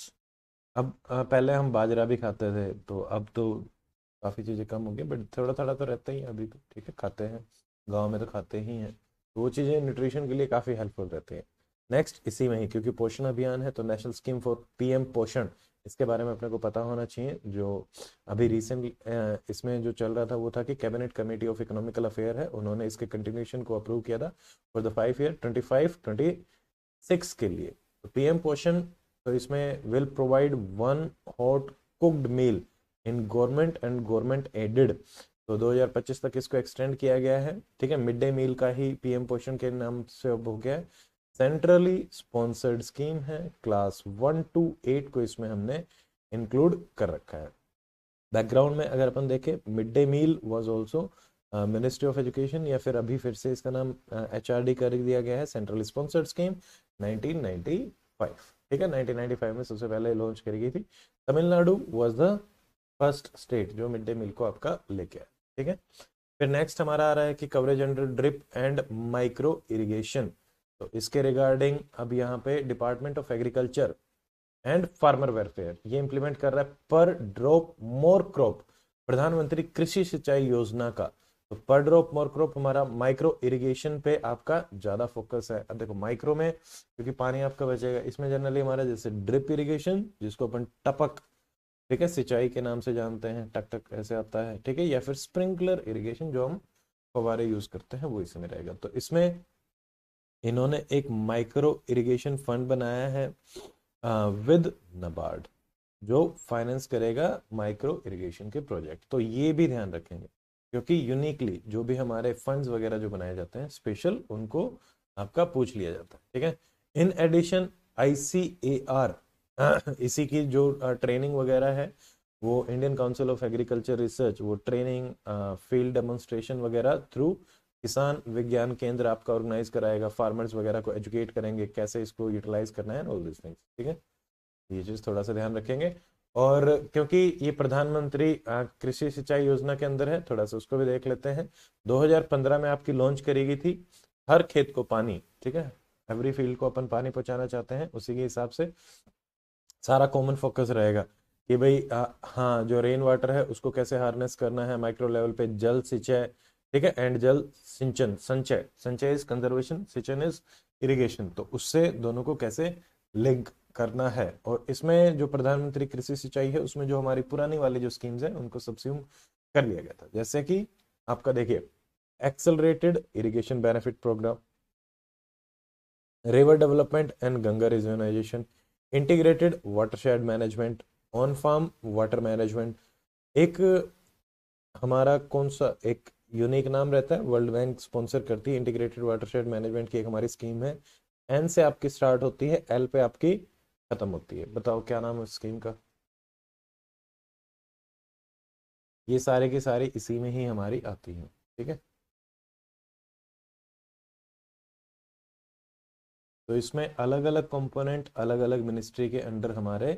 अब पहले हम बाजरा भी खाते थे तो अब तो काफ़ी चीज़ें कम हो गई बट थोड़ा थोड़ा तो रहता ही अभी तो ठीक है खाते हैं गांव में तो खाते ही हैं तो वो चीज़ें न्यूट्रिशन के लिए काफ़ी हेल्पफुल रहती हैं नेक्स्ट इसी में ही क्योंकि पोषण अभियान है तो नेशनल स्कीम फॉर पीएम पोषण इसके बारे में अपने को पता होना चाहिए जो अभी रिसेंटली इसमें जो चल रहा था वो था कि cabinet committee of economical affair है उन्होंने इसके कंटिन्यूशन को अप्रूव किया था for the five year twenty five twenty six के लिए तो पीएम पोषण तो इसमें will provide one hot cooked meal in government and government aided तो 2025 तक इसको एक्सटेंड किया गया है ठीक है मिड डे मील का ही पीएम पोषण के नाम से अब हो गया है सेंट्रली स्पॉन्सर्ड स्कीम है क्लास वन टू एट को इसमें हमने इंक्लूड कर रखा है बैकग्राउंड में अगर अपन देखें mid day meal was also ministry of education या फिर अभी फिर से इसका नाम एच uh, कर दिया गया है सेंट्रल स्पॉन्सर्ड स्कीम नाइनटीन ठीक है 1995 में सबसे पहले लॉन्च करी गई थी Tamil Nadu was the first state जो मिड डे मील को आपका लेके आया ठीक है फिर नेक्स्ट हमारा आ रहा है कि coverage under drip and micro irrigation तो इसके रिगार्डिंग अब यहाँ पे department of agriculture and farmer welfare ये इंप्लीमेंट कर रहा है पर ड्रॉप मोर क्रॉप प्रधानमंत्री कृषि सिंचाई योजना का तो पर ड्रॉप हमारा माइक्रो इरिगेशन पे आपका ज्यादा फोकस है अब देखो माइक्रो में क्योंकि पानी आपका बचेगा इसमें जनरली हमारा जैसे ड्रिप इरिगेशन जिसको अपन टपक ठीक है सिंचाई के नाम से जानते हैं टक टक ऐसे आता है ठीक है या फिर स्प्रिंकलर इरिगेशन जो हम फवारे यूज करते हैं वो इसमें रहेगा तो इसमें इन्होंने एक माइक्रो इरिगेशन फंड बनाया है आ, विद नबार्ड जो फाइनेंस करेगा माइक्रो इरिगेशन के प्रोजेक्ट तो ये भी ध्यान रखेंगे क्योंकि यूनिकली जो भी हमारे फंड्स वगैरह जो बनाए जाते हैं स्पेशल उनको आपका पूछ लिया जाता है ठीक है इन एडिशन आईसीएआर इसी की जो ट्रेनिंग वगैरह है वो Indian council of agriculture research वो ट्रेनिंग फील्ड डेमोन्स्ट्रेशन वगैरह थ्रू किसान विज्ञान केंद्र आपका ऑर्गेनाइज कराएगा फार्मर्स वगैरह को एजुकेट करेंगे कैसे इसको यूटिलाइज करना है ऑल दिस थिंग्स ठीक है ये चीज़ थोड़ा सा ध्यान रखेंगे और क्योंकि ये प्रधानमंत्री कृषि सिंचाई योजना के अंदर है थोड़ा सा उसको भी देख लेते हैं 2015 में आपकी लॉन्च करी गई थी हर खेत को पानी ठीक है एवरी फील्ड को अपन पानी पहुंचाना चाहते हैं उसी के हिसाब से सारा कॉमन फोकस रहेगा कि भाई हाँ जो रेन वाटर है उसको कैसे हार्नेस करना है माइक्रो लेवल पे जल सिंचय ठीक है एंड जल sinchan sanchay sanchay is conservation sinchan is irrigation तो उससे दोनों को कैसे लिंक करना है और इसमें जो प्रधानमंत्री कृषि सिंचाई है उसमें जो हमारी पुरानी वाली जो स्कीम्स हैं उनको सब्सिम कर लिया गया था जैसे कि आपका देखिए accelerated irrigation benefit programme river development and Ganga rejuvenation, integrated watershed management on farm water management एक हमारा कौन सा एक यूनिक नाम रहता है वर्ल्ड बैंक स्पॉन्सर करती है इंटीग्रेटेड वाटरशेड मैनेजमेंट की एक हमारी स्कीम है एन से आपकी स्टार्ट होती है एल पे आपकी खत्म होती है बताओ क्या नाम है स्कीम का ये सारे के सारे इसी में ही हमारी आती हैं ठीक है तो इसमें अलग अलग कंपोनेंट अलग अलग मिनिस्ट्री के अंडर हमारे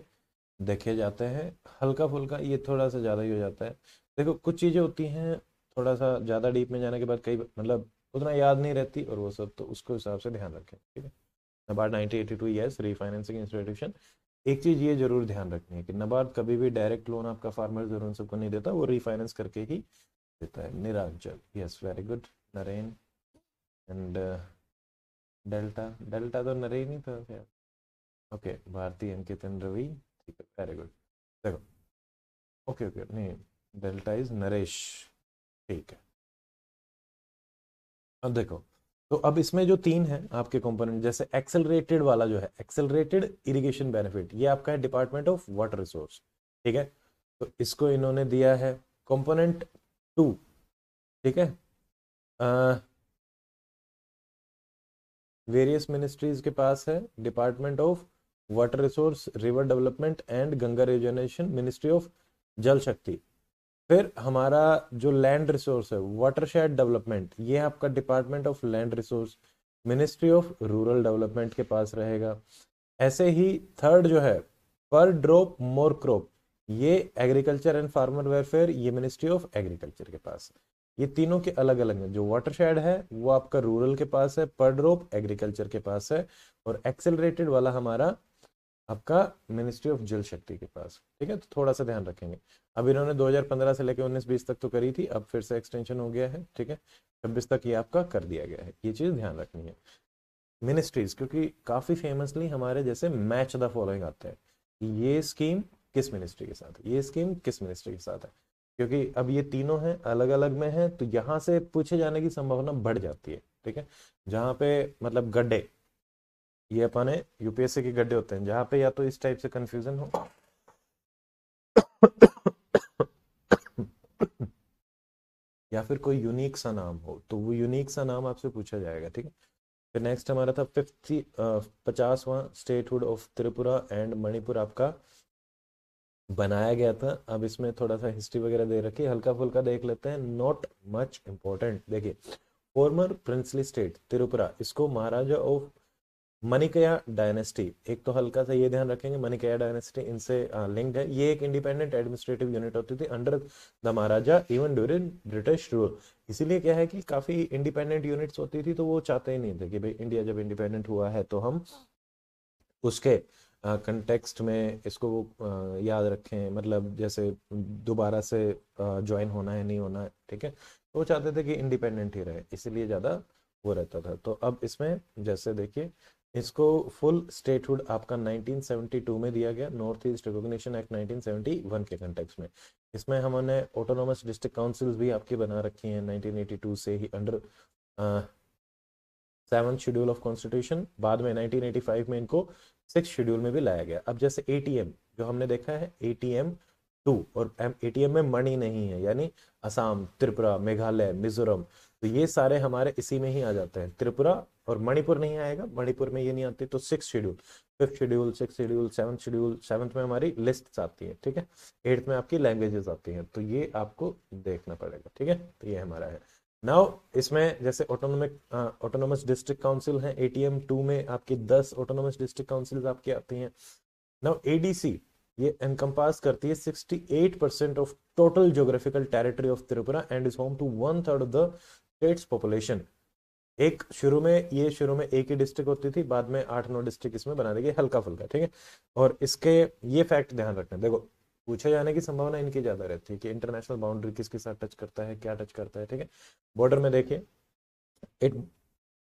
देखे जाते हैं हल्का फुल्का ये थोड़ा सा ज़्यादा ही हो जाता है देखो कुछ चीज़ें होती हैं थोड़ा सा ज़्यादा डीप में जाने के बाद कई मतलब उतना याद नहीं रहती और वो सब तो उसको हिसाब से ध्यान रखें ठीक है नबार्ड 1982 यस रीफाइनेंसिंग इंस्टीट्यूशन एक चीज़ ये जरूर ध्यान रखनी है कि नबार्ड कभी भी डायरेक्ट लोन आपका फार्मर जरूर सबको नहीं देता वो रीफाइनेंस करके ही देता है Niranchal yes very good Naren and delta delta तो नरेन ही था यार ओके भारतीय अंकित अंकितन रवि ठीक है वेरी गुड देखो ओके ओके नहीं डेल्टा इज नरेश ठीक है अब देखो तो अब इसमें जो तीन है आपके कंपोनेंट जैसे एक्सेलरेटेड वाला जो है एक्सेलरेटेड इरिगेशन बेनिफिट ये आपका है डिपार्टमेंट ऑफ वाटर रिसोर्स ठीक है तो इसको इन्होंने दिया है कंपोनेंट टू ठीक है वेरियस मिनिस्ट्रीज के पास है department of water resource river development and Ganga rejuvenation ministry of Jal Shakti फिर हमारा जो लैंड रिसोर्स है वाटर शेड डेवलपमेंट ये आपका department of land resource ministry of rural development के पास रहेगा ऐसे ही थर्ड जो है पर ड्रॉप मोर क्रॉप ये एग्रीकल्चर एंड फार्मर वेलफेयर ये मिनिस्ट्री ऑफ एग्रीकल्चर के पास ये तीनों के अलग अलग हैं जो वाटर शेड है वो आपका रूरल के पास है पर ड्रॉप एग्रीकल्चर के पास है और एक्सेलरेटेड वाला हमारा आपका मिनिस्ट्री ऑफ जल शक्ति के पास ठीक है तो थोड़ा सा ध्यान रखेंगे अब इन्होंने 2015 से लेकर 19 बीस तक तो करी थी अब फिर से एक्सटेंशन हो गया है ठीक है छब्बीस तक ये आपका कर दिया गया है ये चीज़ ध्यान रखनी है मिनिस्ट्रीज क्योंकि काफ़ी फेमसली हमारे जैसे मैच द फॉलोइंग आते हैं ये स्कीम किस मिनिस्ट्री के साथ है ये स्कीम किस मिनिस्ट्री के साथ है क्योंकि अब ये तीनों हैं अलग अलग में हैं तो यहाँ से पूछे जाने की संभावना बढ़ जाती है ठीक है जहाँ पे मतलब गड्ढे ये अपने यूपीएससी के गड्ढे होते हैं जहाँ पे या तो इस टाइप से कंफ्यूजन हो या फिर कोई यूनिक सा नाम हो तो वो यूनिक सा नाम आपसे पूछा जाएगा ठीक है फिर नेक्स्ट हमारा था फिफ्थी पचासवां statehood of Tripura and Manipur आपका बनाया गया था अब इसमें थोड़ा सा हिस्ट्री वगैरह दे रखी हल्का फुल्का देख लेते हैं नॉट मच इम्पोर्टेंट देखिए फॉर्मर प्रिंसली स्टेट त्रिपुरा इसको महाराजा ऑफ मनिकया डायनेस्टी एक तो हल्का सा ये ध्यान रखेंगे मनिकया डायनेस्टी इनसे लिंक्ड है ये एक इंडिपेंडेंट एडमिनिस्ट्रेटिव यूनिट होती थी under the Maharaja even during British rule इसीलिए क्या है कि काफी इंडिपेंडेंट यूनिट्स होती थी तो वो चाहते ही नहीं थे कि भाई इंडिया जब इंडिपेंडेंट हुआ है तो हम उसके कंटेक्स्ट में इसको वो याद रखें मतलब जैसे दोबारा से ज्वाइन होना है नहीं होना है ठीक है तो वो चाहते थे कि इंडिपेंडेंट ही रहे इसीलिए ज़्यादा वो रहता था तो अब इसमें जैसे देखिए इसको फुल स्टेटहुड आपका 1972 में दिया गया नॉर्थ ईस्ट रिकॉग्निशन एक्ट 1971 के कंटेक्स में इसमें हमने ऑटोनोमस डिस्ट्रिक्ट काउंसिल्स भी आपकी बना रखी हैं 1982 से ही under seven schedule of constitution बाद में 1985 में इनको सिक्स शेड्यूल में भी लाया गया अब जैसे ए जो हमने देखा है ए टी और ए में मणि नहीं है यानी असम त्रिपुरा मेघालय मिजोरम तो ये सारे हमारे इसी में ही आ जाते हैं त्रिपुरा और मणिपुर नहीं आएगा मणिपुर में ये नहीं आती तो six schedule fifth schedule six schedule seven schedule seventh में हमारी लिस्ट आती है ठीक है एट्थ में आपकी लैंग्वेजेस आती हैं तो ये आपको देखना पड़ेगा ठीक है तो ये हमारा है नाउ इसमें जैसे ऑटोनोमिक ऑटोनोमस डिस्ट्रिक्ट काउंसिल है एटीएम टू में आपकी दस ऑटोनोमस डिस्ट्रिक्ट काउंसिल आपकी आती हैं नाउ एडीसी ये एनकम्पास करती है sixty eight percent of total geographical territory of Tripura and is home to one third of the state's population एक शुरू में ये शुरू में एक ही डिस्ट्रिक्ट होती थी बाद में आठ नौ डिस्ट्रिक्ट इसमें बना दी गई हल्का फुल्का ठीक है और इसके ये फैक्ट ध्यान रखना देखो पूछे जाने की संभावना इनकी ज्यादा रहती है कि इंटरनेशनल बाउंड्री किसके साथ टच करता है क्या टच करता है ठीक है बॉर्डर में देखिए it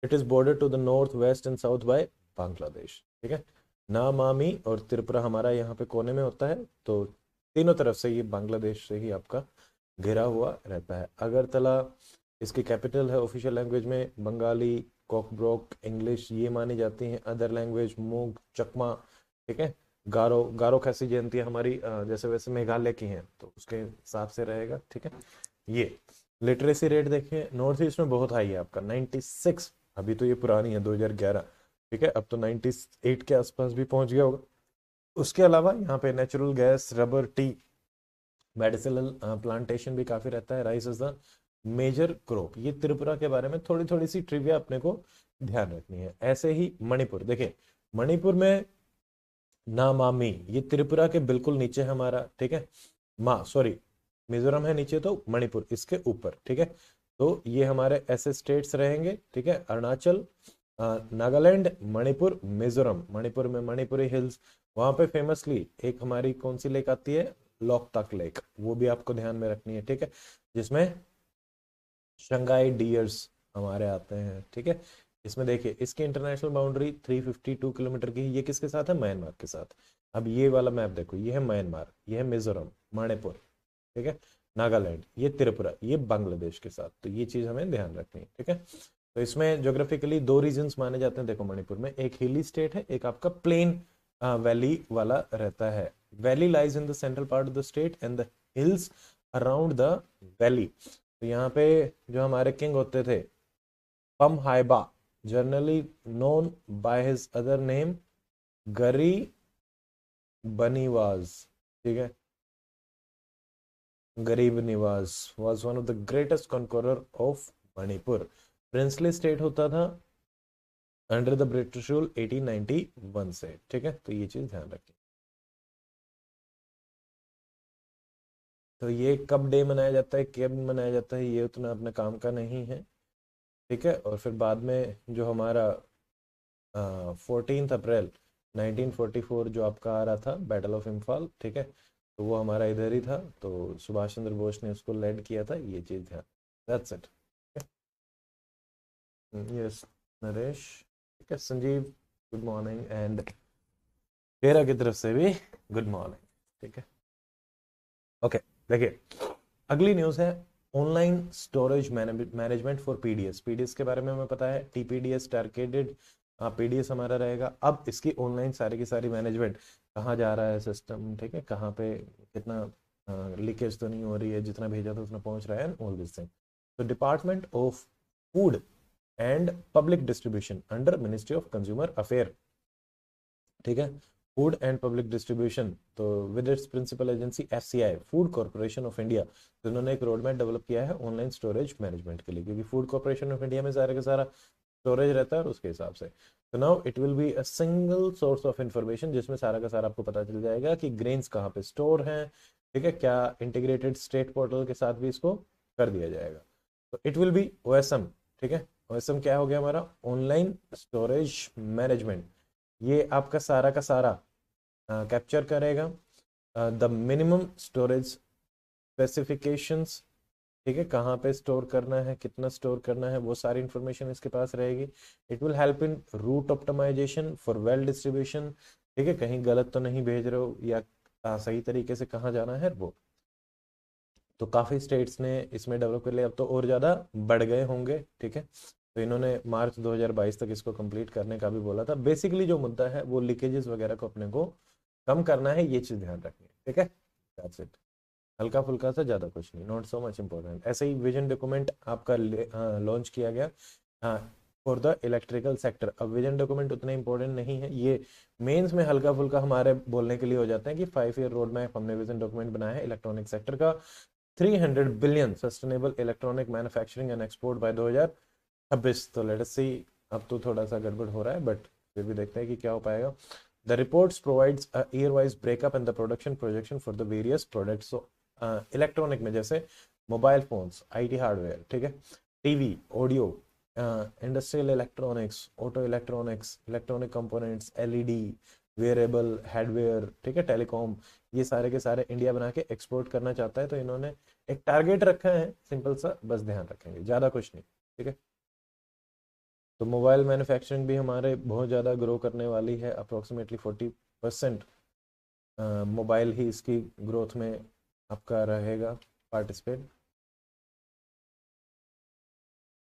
it is border to the north west and south by Bangladesh ठीक है नामामी और त्रिपुरा हमारा यहाँ पे कोने में होता है तो तीनों तरफ से ये बांग्लादेश से ही आपका घिरा हुआ रहता है अगरतला इसकी कैपिटल है ऑफिशियल लैंग्वेज में बंगाली कॉकब्रोक इंग्लिश ये मानी जाती हैं अदर लैंग्वेज मूग चकमा ठीक है गारो गारो कैसी जयंती हमारी जैसे वैसे मेघालय की है तो उसके हिसाब से रहेगा ठीक है ये लिटरेसी रेट देखिए नॉर्थ ईस्ट में बहुत हाई है आपका 96 अभी तो ये पुरानी है 2011 ठीक है अब तो 98 के आसपास भी पहुंच गया होगा उसके अलावा यहाँ पे natural gas rubber tea medicinal plantation भी काफ़ी रहता है rice is the major crop ये त्रिपुरा के बारे में थोड़ी थोड़ी सी ट्रिविया अपने को ध्यान रखनी है ऐसे ही मणिपुर देखिये मणिपुर में नामामी ये त्रिपुरा के बिल्कुल नीचे है हमारा ठीक है माँ सॉरी मिजोरम है नीचे तो मणिपुर इसके ऊपर ठीक है तो ये हमारे ऐसे स्टेट्स रहेंगे ठीक है अरुणाचल नागालैंड मणिपुर मिजोरम मणिपुर में मणिपुरी हिल्स वहां पे फेमसली एक हमारी कौन सी लेक आती है लोकताक लेक वो भी आपको ध्यान में रखनी है ठीक है जिसमें शंघाई डियर्स हमारे आते हैं ठीक है इसमें देखिए इसकी इंटरनेशनल बाउंड्री 352 किलोमीटर की ये किसके साथ है म्यांमार के साथ अब ये वाला मैप देखो ये है म्यांमार ये है मिजोरम मणिपुर ठीक है नागालैंड ये त्रिपुरा ये बांग्लादेश के साथ तो ये चीज हमें ध्यान रखनी है ठीक है तो इसमें जोग्राफिकली दो रीजन माने जाते हैं देखो मणिपुर में एक हिली स्टेट है एक आपका प्लेन वैली वाला रहता है valley lies in the central part of the state and the hills around the valley तो यहाँ पे जो हमारे किंग होते थे Pamheiba generally known by his other name गरी बनीवाज ठीक है Garib Niwas was one of the greatest conqueror of Manipur princely state होता था अंडर द ब्रिटिश रूल 1891 से ठीक है तो ये चीज ध्यान रखें तो ये कब डे मनाया जाता है कब मनाया जाता है ये उतना अपने काम का नहीं है ठीक है और फिर बाद में जो हमारा फोर्टीन अप्रैल 1944 जो आपका आ रहा था बैटल ऑफ इम्फाल ठीक है तो वो हमारा इधर ही था तो सुभाष चंद्र बोस ने उसको लेड किया था ये चीज़ ध्यान दैट्स इट यस नरेश ठीक है Sanjeev good morning and Dera की तरफ से भी गुड मॉर्निंग ठीक है ओके okay. देखिए अगली न्यूज है online storage management for PDS PDS के बारे में हमें पता है टीपीडीएस टारगेटेड पीडीएस हमारा रहेगा अब इसकी ऑनलाइन सारी की सारी मैनेजमेंट कहाँ जा रहा है सिस्टम ठीक है कहाँ पे कितना लीकेज हाँ, तो नहीं हो रही है जितना भेजा था उतना पहुंच रहा है ऑल दिस थिंग तो department of food and public distribution under ministry of consumer affair ठीक है फूड एंड पब्लिक डिस्ट्रीब्यूशन तो with its principal agency F food corporation of India तो इन्होंने एक रोड मैप डेवलप किया है ऑनलाइन स्टोरेज मैनेजमेंट के लिए क्योंकि फूड कॉरपोरेशन ऑफ इंडिया में सारा का सारा स्टोरेज रहता है और उसके हिसाब से तो now it will be a single source of information जिसमें सारा का सारा आपको पता चल जाएगा कि ग्रेन्स कहाँ पे स्टोर हैं ठीक है क्या इंटीग्रेटेड स्टेट पोर्टल के साथ भी इसको कर दिया जाएगा तो इट विल बी ओ ठीक है ओ क्या हो गया हमारा ऑनलाइन स्टोरेज मैनेजमेंट ये आपका सारा का सारा कैप्चर uh, करेगा द मिनिमम स्टोरेज स्पेसिफिकेशंस ठीक है कहाँ पे स्टोर करना है कितना स्टोर करना है वो सारी इन्फॉर्मेशन इसके पास रहेगी it will help in route optimization for well distribution ठीक है कहीं गलत तो नहीं भेज रहे हो या आ, सही तरीके से कहाँ जाना है वो तो काफ़ी स्टेट्स ने इसमें डेवलप कर लिया अब तो और ज़्यादा बढ़ गए होंगे ठीक है तो इन्होंने मार्च 2022 तक इसको कंप्लीट करने का भी बोला था बेसिकली जो मुद्दा है वो लीकेजेस वगैरह को अपने को कम करना है ये चीज़ ध्यान रखनी है ठीक है दैट्स इट हल्का फुल्का सा ज़्यादा कुछ नहीं नॉट सो मच इम्पोर्टेंट ऐसे ही विजन डॉक्यूमेंट आपका लॉन्च हाँ, किया गया फॉर द इलेक्ट्रिकल सेक्टर अब विजन डॉक्यूमेंट उतने इंपॉर्टेंट नहीं है ये मेन्स में हल्का फुल्का हमारे बोलने के लिए हो जाते हैं कि फाइव ईयर रोड मैप हमने विजन डॉक्यूमेंट बनाया है इलेक्ट्रॉनिक सेक्टर का three hundred billion sustainable electronic manufacturing and export दो हजार छब्बीस तो लेट सी अब तो थोड़ा सा गड़बड़ हो रहा है बट फिर भी देखते हैं कि क्या हो पाएगा the reports provide year wise breakup and the production projection for the various products electronic में जैसे मोबाइल फोन्स टी हार्डवेयर ठीक है TV audio industrial electronics auto electronics electronic components LED wearable hardware ठीक है टेलीकॉम ये सारे के सारे इंडिया बना के एक्सपोर्ट करना चाहता है तो इन्होंने एक टारगेट रखा है सिंपल सा बस ध्यान रखेंगे ज़्यादा कुछ नहीं ठीक है तो मोबाइल मैन्युफैक्चरिंग भी हमारे बहुत ज़्यादा ग्रो करने वाली है अप्रोक्सीमेटली फोर्टी परसेंट मोबाइल ही इसकी ग्रोथ में आपका रहेगा पार्टिसिपेट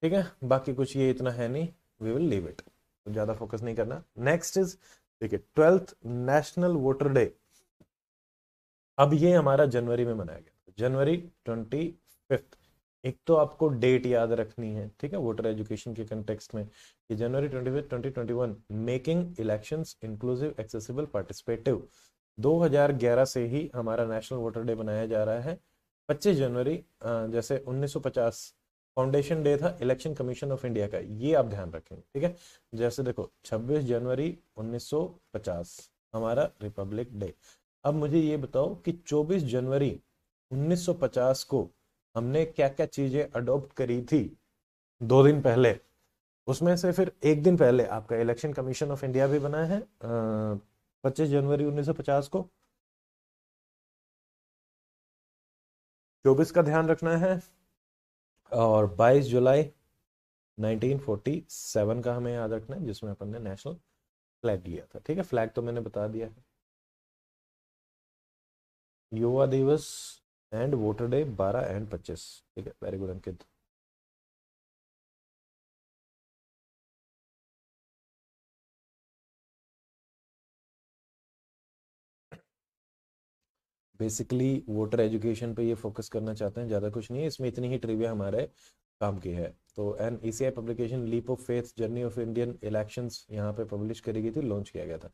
ठीक है बाकी कुछ ये इतना है नहीं वी विल लीव इट तो ज़्यादा फोकस नहीं करना नेक्स्ट इज देखिए ट्वेल्थ नेशनल वोटर डे अब ये हमारा जनवरी में मनाया गया जनवरी ट्वेंटी फिफ्थ एक तो आपको डेट याद रखनी है ठीक है वोटर एजुकेशन के कंटेक्स्ट में कि January twenty fifth twenty twenty one making election inclusive accessible participative 2011 से ही हमारा नेशनल वोटर डे मनाया जा रहा है 25 जनवरी जैसे 1950 फाउंडेशन डे था इलेक्शन कमीशन ऑफ इंडिया का ये आप ध्यान रखेंगे ठीक है जैसे देखो 26 जनवरी 1950 हमारा रिपब्लिक डे अब मुझे ये बताओ कि 24 जनवरी 1950 को हमने क्या क्या चीज़ें अडोप्ट करी थी दो दिन पहले उसमें से फिर एक दिन पहले आपका इलेक्शन कमीशन ऑफ इंडिया भी बना है पच्चीस जनवरी 1950 को चौबीस का ध्यान रखना है और 22 जुलाई 1947 का हमें याद रखना है जिसमें अपन ने नेशनल फ्लैग लिया था ठीक है फ्लैग तो मैंने बता दिया है युवा दिवस एंड वोटर डे बारह एंड पच्चीस ठीक है very good Ankit basically voter education पे ये फोकस करना चाहते हैं ज़्यादा कुछ नहीं है इसमें इतनी ही ट्रिविया हमारे काम की है तो an E C I publication leap of faith journey of Indian election यहाँ पे पब्लिश करी गई थी लॉन्च किया गया था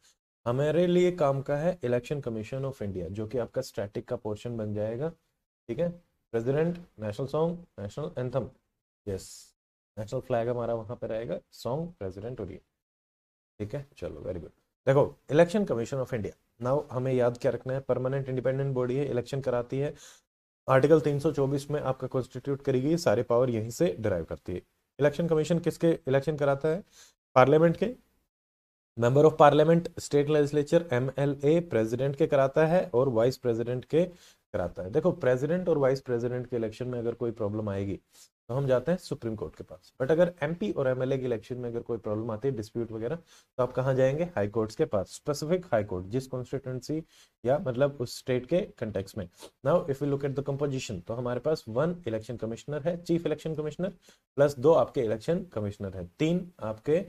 हमारे लिए काम का है इलेक्शन कमीशन ऑफ इंडिया जो कि आपका स्ट्रेटिक का पोर्शन बन जाएगा ठीक है president national song national anthem yes national flag हमारा वहाँ पर रहेगा सॉन्ग प्रेसिडेंट और ये ठीक है चलो वेरी गुड देखो election commission of India now हमें याद क्या रखना है परमानेंट इंडिपेंडेंट बॉडी है इलेक्शन कराती है आर्टिकल 324 में आपका कॉन्स्टिट्यूट करी गई सारे पावर यहीं से डिराइव करती है इलेक्शन कमीशन किसके इलेक्शन कराता है पार्लियामेंट के member of parliament state legislature M president के कराता है और वाइस प्रेसिडेंट के कराता है देखो प्रेसिडेंट और वाइस प्रेसिडेंट के इलेक्शन में अगर कोई प्रॉब्लम आएगी तो हम जाते हैं सुप्रीम कोर्ट के पास बट अगर एमपी और एमएलए के इलेक्शन में अगर कोई प्रॉब्लम आती है डिस्प्यूट वगैरह तो आप कहाँ जाएंगे हाई कोर्ट्स के पास स्पेसिफिक हाई कोर्ट जिस कॉन्स्टिट्यूंसी या मतलब उस स्टेट के कंटेक्स में now if you look at the composition तो हमारे पास वन इलेक्शन कमिश्नर है चीफ इलेक्शन कमिश्नर प्लस दो आपके इलेक्शन कमिश्नर है तीन आपके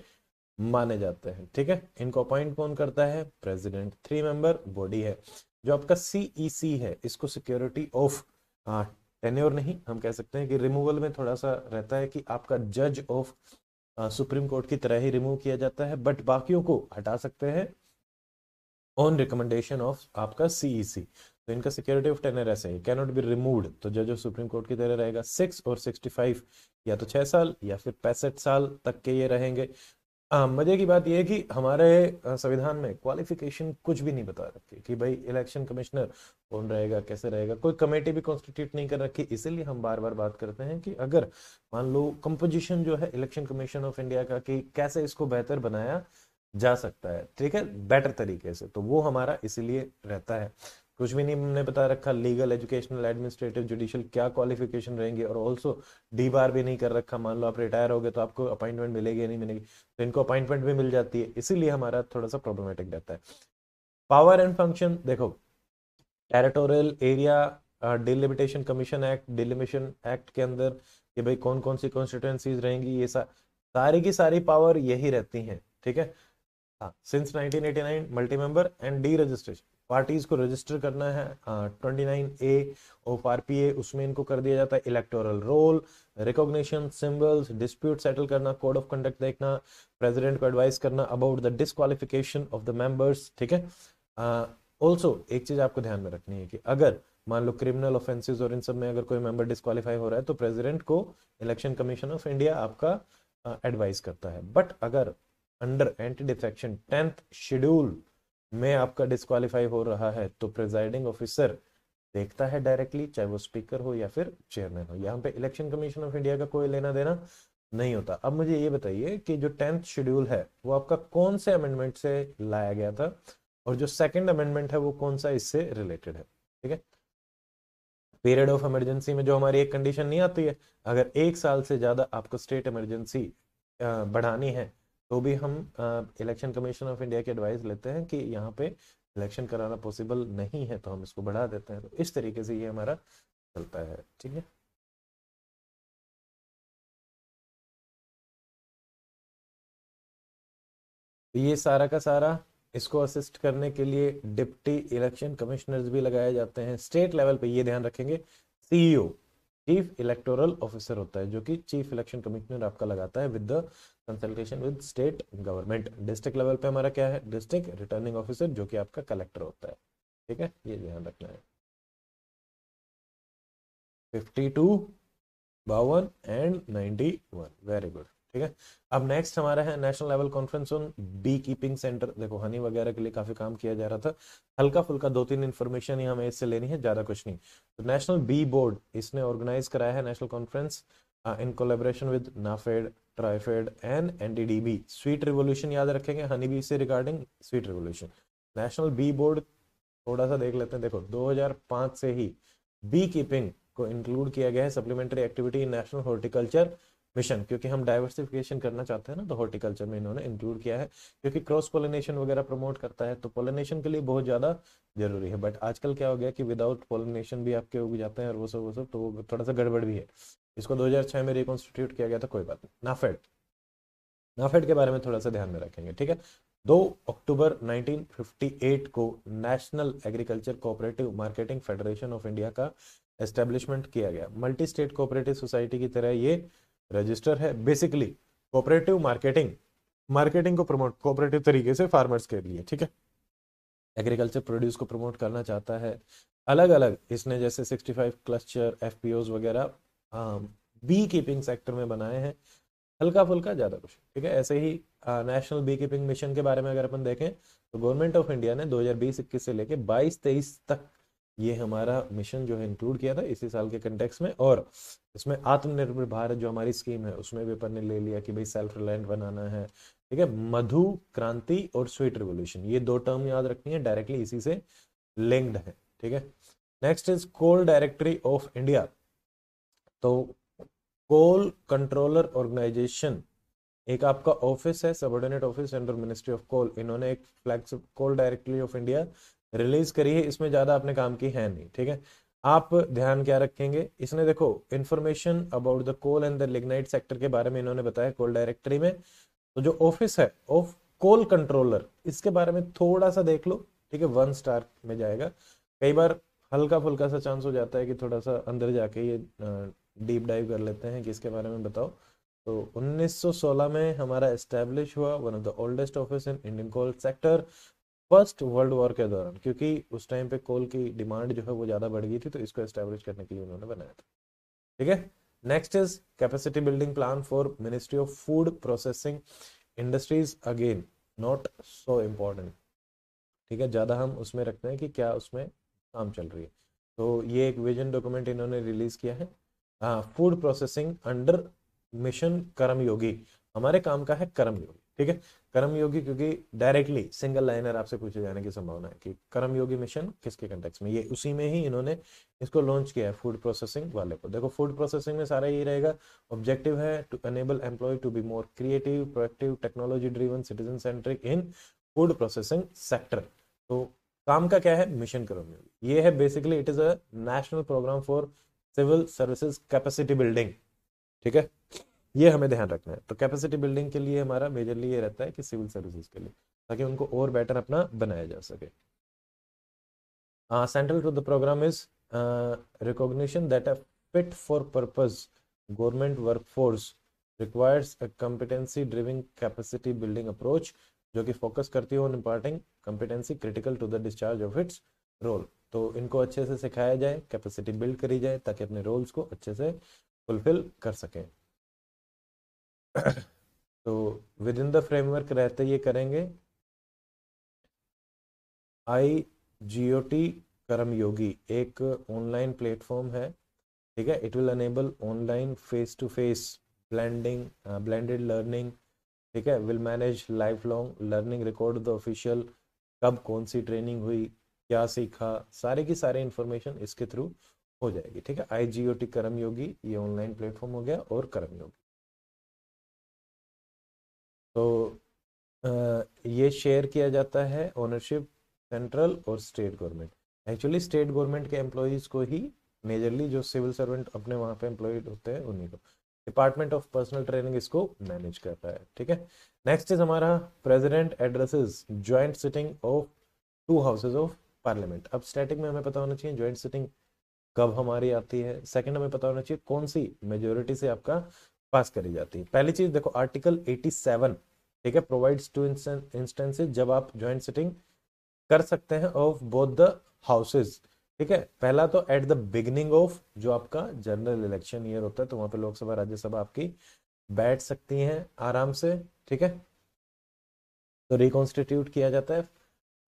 माने जाते हैं ठीक है इनको अपॉइंट कौन करता है प्रेसिडेंट थ्री मेंबर बॉडी है जो आपका सीईसी e है इसको सिक्योरिटी ऑफ टेन्योर नहीं हम कह सकते हैं कि रिमूवल में थोड़ा सा रहता है कि आपका जज ऑफ सुप्रीम कोर्ट की तरह ही रिमूव किया जाता है बट बाकियों को हटा सकते हैं ऑन रिकमेंडेशन ऑफ आपका सीईसी e तो इनका सिक्योरिटी ऑफ टेनर ऐसे ही कैनॉट बी रिमूव्ड तो जज ऑफ सुप्रीम कोर्ट की तरह रहेगा सिक्स और सिक्सटी फाइव या तो छह साल या फिर पैंसठ साल तक के ये रहेंगे हाँ, मजे की बात यह है कि हमारे संविधान में क्वालिफिकेशन कुछ भी नहीं बता रखी कि भाई इलेक्शन कमिश्नर कौन रहेगा कैसे रहेगा कोई कमेटी भी कॉन्स्टिट्यूट नहीं कर रखी इसीलिए हम बार बार बात करते हैं कि अगर मान लो कंपोजिशन जो है इलेक्शन कमीशन ऑफ इंडिया का कि कैसे इसको बेहतर बनाया जा सकता है ठीक है बेटर तरीके से तो वो हमारा इसीलिए रहता है कुछ भी नहीं हमने बता रखा लीगल एजुकेशनल एडमिनिस्ट्रेटिव जुडिशियल क्या क्वालिफिकेशन रहेंगे और ऑल्सो डी बार भी नहीं कर रखा मान लो आप रिटायर हो गए तो आपको अपॉइंटमेंट मिलेगी या नहीं मिलेगी तो इनको अपॉइंटमेंट भी मिल जाती है इसीलिए हमारा थोड़ा सा प्रॉब्लमेटिक रहता है पावर एंड फंक्शन देखो territorial area delimitation commission act delimitation act के अंदर कि भाई कौन कौन सी कॉन्स्टिट्यूंसीज रहेंगी ये सा, सारी की सारी पावर यही रहती हैं ठीक है हाँ since 1989 multi member and deregistration parties को रजिस्टर करना है ट्वेंटी नाइन ए ऑफ उसमें इनको कर दिया जाता है electoral roll recognition symbols dispute settle करना कोड ऑफ कंडक्ट देखना प्रेसिडेंट को एडवाइस करना about the disqualification of the members ठीक है ऑल्सो uh, एक चीज आपको ध्यान में रखनी है कि अगर मान लो क्रिमिनल ऑफेंसेज और इन सब में अगर कोई मेंबर डिस्कालीफाई हो रहा है तो प्रेसिडेंट को इलेक्शन कमीशन ऑफ इंडिया आपका एडवाइस uh, करता है बट अगर under anti defection tenth schedule में आपका डिस्कालीफाई हो रहा है तो प्रिजाइडिंग ऑफिसर देखता है डायरेक्टली चाहे वो स्पीकर हो या फिर चेयरमैन हो यहाँ पे इलेक्शन कमीशन ऑफ इंडिया का कोई लेना देना नहीं होता अब मुझे ये बताइए कि जो टेंथ शेड्यूल है वो आपका कौन से अमेंडमेंट से लाया गया था और जो सेकंड अमेंडमेंट है वो कौन सा इससे रिलेटेड है ठीक है पीरियड ऑफ इमरजेंसी में जो हमारी एक कंडीशन नहीं आती है अगर एक साल से ज्यादा आपको स्टेट इमरजेंसी बढ़ानी है तो भी हम इलेक्शन कमीशन ऑफ इंडिया की एडवाइस लेते हैं कि यहाँ पे इलेक्शन कराना पॉसिबल नहीं है तो हम इसको बढ़ा देते हैं तो इस तरीके से ये हमारा चलता है ठीक है ये सारा का सारा इसको असिस्ट करने के लिए डिप्टी इलेक्शन कमिश्नर्स भी लगाए जाते हैं स्टेट लेवल पे ये ध्यान रखेंगे सीईओ चीफ इलेक्टोरल ऑफिसर होता है जो कि चीफ इलेक्शन कमिश्नर आपका लगाता है with the consultation with state government district level पे हमारा क्या है डिस्ट्रिक्ट रिटर्निंग ऑफिसर जो कि आपका कलेक्टर होता है ठीक है ये ध्यान रखना है फिफ्टी टू बावन and ninety one very good ठीक है अब नेक्स्ट हमारा है national level conference on bee keeping centre देखो हनी वगैरह के लिए काफी काम किया जा रहा था हल्का फुल्का दो तीन इन्फॉर्मेशन ही हमें इससे लेनी है ज्यादा कुछ नहीं तो नेशनल बी बोर्ड इसने ऑर्गेनाइज कराया है national conference in collaboration with NAFED TRIFED and NDDB sweet revolution याद रखेंगे हनी बी से regarding sweet revolution national bee board थोड़ा सा देख लेते हैं देखो 2005 से ही बी कीपिंग को इंक्लूड किया गया है supplementary activity in national horticulture mission क्योंकि हम डाइवर्सिफिकेशन करना चाहते हैं ना तो हॉर्टिकल्चर में इन्होंने इंक्लूड किया है क्योंकि क्रॉस पोलिनेशन वगैरह प्रमोट करता है तो पोलिनेशन के लिए बहुत ज़्यादा जरूरी है बट आजकल क्या हो गया कि विदाउट पोलिनेशन भी आपके उग जाते हैं और वो सब वो सब तो थोड़ा सा गड़बड़ भी है इसको दो में रिकॉन्स्टिट्यूट किया गया था कोई बात नहीं नाफेड नाफेड के बारे में थोड़ा सा ध्यान में रखेंगे ठीक है दो अक्टूबर 1958 को national agriculture cooperative marketing federation of India का एस्टेब्लिशमेंट किया गया मल्टी स्टेट कोऑपरेटिव सोसाइटी की तरह ये रजिस्टर है बेसिकली कोऑपरेटिव मार्केटिंग मार्केटिंग को प्रमोट कोऑपरेटिव तरीके से फार्मर्स के लिए ठीक है एग्रीकल्चर प्रोड्यूस को प्रमोट करना चाहता है अलग अलग इसने जैसे 65 क्लस्टर एफ वगैरह बी कीपिंग सेक्टर में बनाए हैं हल्का फुल्का ज़्यादा कुछ ठीक है ऐसे ही नेशनल बी कीपिंग मिशन के बारे में अगर अपन देखें तो गवर्नमेंट ऑफ इंडिया ने 2020-21 से लेकर 22-23 तक ये हमारा मिशन जो है इंक्लूड किया था इसी साल के कंटेक्स में और इसमें आत्मनिर्भर भारत जो हमारी स्कीम है उसमें अपन ने ले लिया कि भाई सेल्फ रिलायंट बनाना है ठीक है मधु क्रांति और स्वीट रिवोल्यूशन ये दो टर्म याद रखनी है डायरेक्टली इसी से लिंक्ड है ठीक है next is coal directory of India तो कोल कंट्रोलर ऑर्गेनाइजेशन एक आपका ऑफिस है subordinate office under ministry of coal इन्होंने एक flagship coal directory of India release करी है इसमें ज्यादा आपने काम की है नहीं ठीक है आप ध्यान क्या रखेंगे इसने देखो information about the coal and the lignite sector के बारे में इन्होंने बताया कोल डायरेक्टरी में तो जो ऑफिस है ऑफ कोल कंट्रोलर इसके बारे में थोड़ा सा देख लो ठीक है वन स्टार में जाएगा कई बार हल्का फुल्का सा चांस हो जाता है कि थोड़ा सा अंदर जाके ये डीप डाइव कर लेते हैं कि इसके बारे में बताओ तो 1916 में हमारा एस्टेब्लिश हुआ one of the oldest office in Indian coal sector first world war के दौरान क्योंकि उस टाइम पे कोल की डिमांड जो है वो ज़्यादा बढ़ गई थी तो इसको एस्टेब्लिश करने के लिए उन्होंने बनाया था ठीक है next is capacity building plan for ministry of food processing industries again not so important ठीक है ज़्यादा हम उसमें रखते हैं कि क्या उसमें काम चल रही है तो ये एक विजन डॉक्यूमेंट इन्होंने रिलीज किया है food processing under mission Karmayogi हमारे काम का है कर्मयोगी ठीक है कर्मयोगी क्योंकि डायरेक्टली सिंगल लाइनर आपसे पूछे जाने की संभावना है कि कर्मयोगी मिशन किसके कंटेक्स में ये उसी में ही इन्होंने इसको लॉन्च किया है फूड प्रोसेसिंग वाले को देखो फूड प्रोसेसिंग में सारा यही रहेगा ऑब्जेक्टिव है to enable employ to be more creative proactive technology driven citizen centric in food processing sector तो काम का क्या है मिशन कर्मयोगी ये है basically it is a national program for civil services capacity building ठीक है ये हमें ध्यान रखना है तो कैपेसिटी बिल्डिंग के लिए हमारा मेजरली ये रहता है कि सिविल सर्विसेज के लिए ताकि उनको और बेटर अपना बनाया जा सके central to the program is recognition that a fit for purpose government workforce requires a competency driving capacity building approach जो कि फोकस करती है on importing competency critical to the discharge of its role तो इनको अच्छे से सिखाया जाए कैपेसिटी बिल्ड करी जाए ताकि अपने रोल्स को अच्छे से फुलफिल कर सकें तो विद इन द फ्रेमवर्क रहते ये करेंगे आई जी ओ टी कर्म योगी एक ऑनलाइन प्लेटफॉर्म है ठीक है it will enable online face to face blending blended learning ठीक है will manage life long learning record the official कब कौन सी ट्रेनिंग हुई क्या सीखा सारे की सारे इन्फॉर्मेशन इसके थ्रू हो जाएगी ठीक है आई जी ओ टी कर्म योगी ये ऑनलाइन प्लेटफॉर्म हो गया और कर्म योगी तो ये शेयर किया जाता है ओनरशिप सेंट्रल और state government actually state government के एम्प्लॉयज़ को ही मेजरली जो सिविल सर्वेंट अपने वहाँ पे एम्प्लॉयड होते हैं उन्हीं को डिपार्टमेंट ऑफ पर्सनल ट्रेनिंग इसको मैनेज करता है ठीक है नेक्स्ट इज हमारा president addresses joint sitting of two houses of parliament अब स्टैटिक में हमें पता होना चाहिए ज्वाइंट सिटिंग कब हमारी आती है सेकंड हमें पता होना चाहिए कौन सी मेजोरिटी से आपका पास करी जाती है पहली चीज देखो आर्टिकल 87 ठीक है प्रोवाइड्स टू इंस्टेंसेस जब आप ज्वाइंट सिटिंग कर सकते हैं ऑफ बोथ द हाउसेज ठीक है पहला तो एट द बिगनिंग ऑफ जो आपका जनरल इलेक्शन ईयर होता है तो वहां पे लोकसभा राज्यसभा आपकी बैठ सकती हैं आराम से ठीक है तो रिकॉन्स्टिट्यूट किया जाता है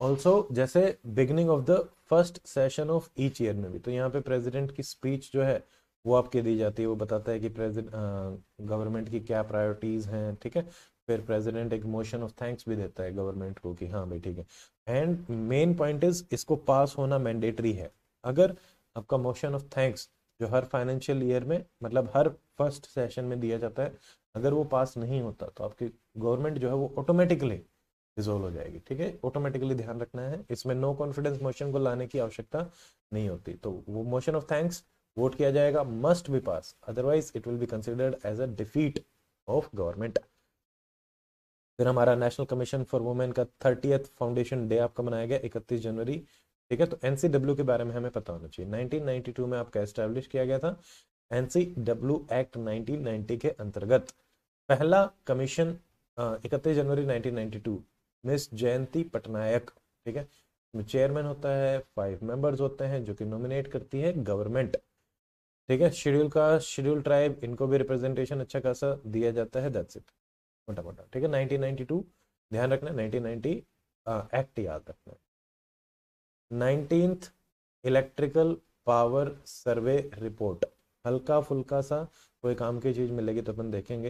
ऑल्सो जैसे beginning of the first session of each year में भी तो यहाँ पे प्रेसिडेंट की स्पीच जो है वो आपके दी जाती है वो बताता है कि गवर्नमेंट की क्या प्रायोरिटीज़ हैं ठीक है फिर प्रेसिडेंट एक मोशन ऑफ थैंक्स भी देता है गवर्नमेंट को कि हाँ भाई ठीक है एंड मेन पॉइंट इज इसको पास होना मैंडेटरी है अगर आपका मोशन ऑफ थैंक्स जो हर फाइनेंशियल ईयर में मतलब हर फर्स्ट सेशन में दिया जाता है अगर वो पास नहीं होता तो आपकी गवर्नमेंट जो है वो ऑटोमेटिकली रिजोल्व हो जाएगी ठीक है ऑटोमेटिकली ध्यान रखना है इसमें नो कॉन्फिडेंस मोशन को लाने की आवश्यकता नहीं होती तो वो मोशन ऑफ थैंक्स वोट किया जाएगा must be pass otherwise it will be considered as a defeat of government फिर हमारा नेशनल कमीशन फॉर वुमेन का थर्टीएथ फाउंडेशन डे आपका मनाया गया इकतीस जनवरी ठीक है तो एनसीडब्ल्यू के बारे में हमें पता होना चाहिए 1992 में आपका एस्टेब्लिश किया गया था एनसीडब्ल्यू एक्ट 1990 के अंतर्गत पहला कमीशन इकतीस जनवरी 1992 मिस जयंती पटनायक ठीक है चेयरमैन होता है फाइव मेंबर्स होते हैं जो कि नॉमिनेट करती है गवर्नमेंट ठीक है शेड्यूल का शेड्यूल ट्राइब इनको भी रिप्रेजेंटेशन अच्छा खासा दिया जाता है दैट्स इट मोटा मोटा ठीक है 1992 ध्यान रखना 1990 एक्ट uh, याद रखना nineteen electrical power survey report हल्का फुल्का सा कोई काम की चीज़ मिलेगी तो अपन देखेंगे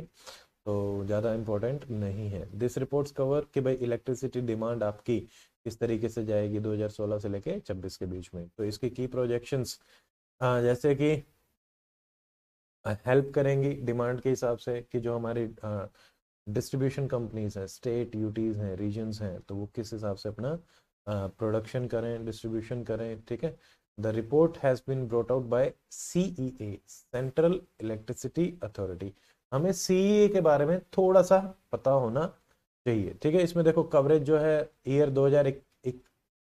तो ज़्यादा इम्पोर्टेंट नहीं है दिस रिपोर्ट्स कवर कि भाई इलेक्ट्रिसिटी डिमांड आपकी किस तरीके से जाएगी 2016 से लेके 26 के बीच में तो इसके की प्रोजेक्शंस जैसे कि हेल्प करेंगी डिमांड के हिसाब से कि जो हमारी डिस्ट्रीब्यूशन कंपनीज हैं स्टेट यूटीज़ हैं रीजन्स हैं तो वो किस हिसाब से अपना प्रोडक्शन करें डिस्ट्रीब्यूशन करें ठीक है the report has been brought out by CEA central electricity authority हमें ए e के बारे में थोड़ा सा पता होना चाहिए ठीक है इसमें देखो कवरेज जो है ईयर दो हज़ार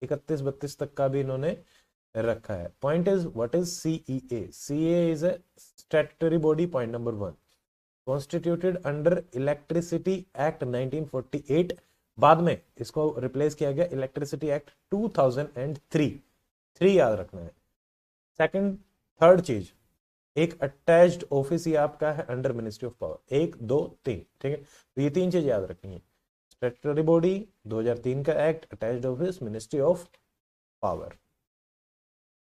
इकतीस बत्तीस तक का भी इन्होंने रखा है point is what is CEA CEA is a statutory body point number one constituted under electricity act 1948 बाद में इसको रिप्लेस किया गया इलेक्ट्रिसिटी एक्ट 2003 थ्री याद रखना है सेकंड थर्ड चीज एक अटैच्ड ऑफिस ही आपका है अंडर मिनिस्ट्री ऑफ पावर एक दो तीन ठीक है तो ये तीन चीज याद रखनी है स्टेटरी बॉडी 2003 का act attached office ministry of power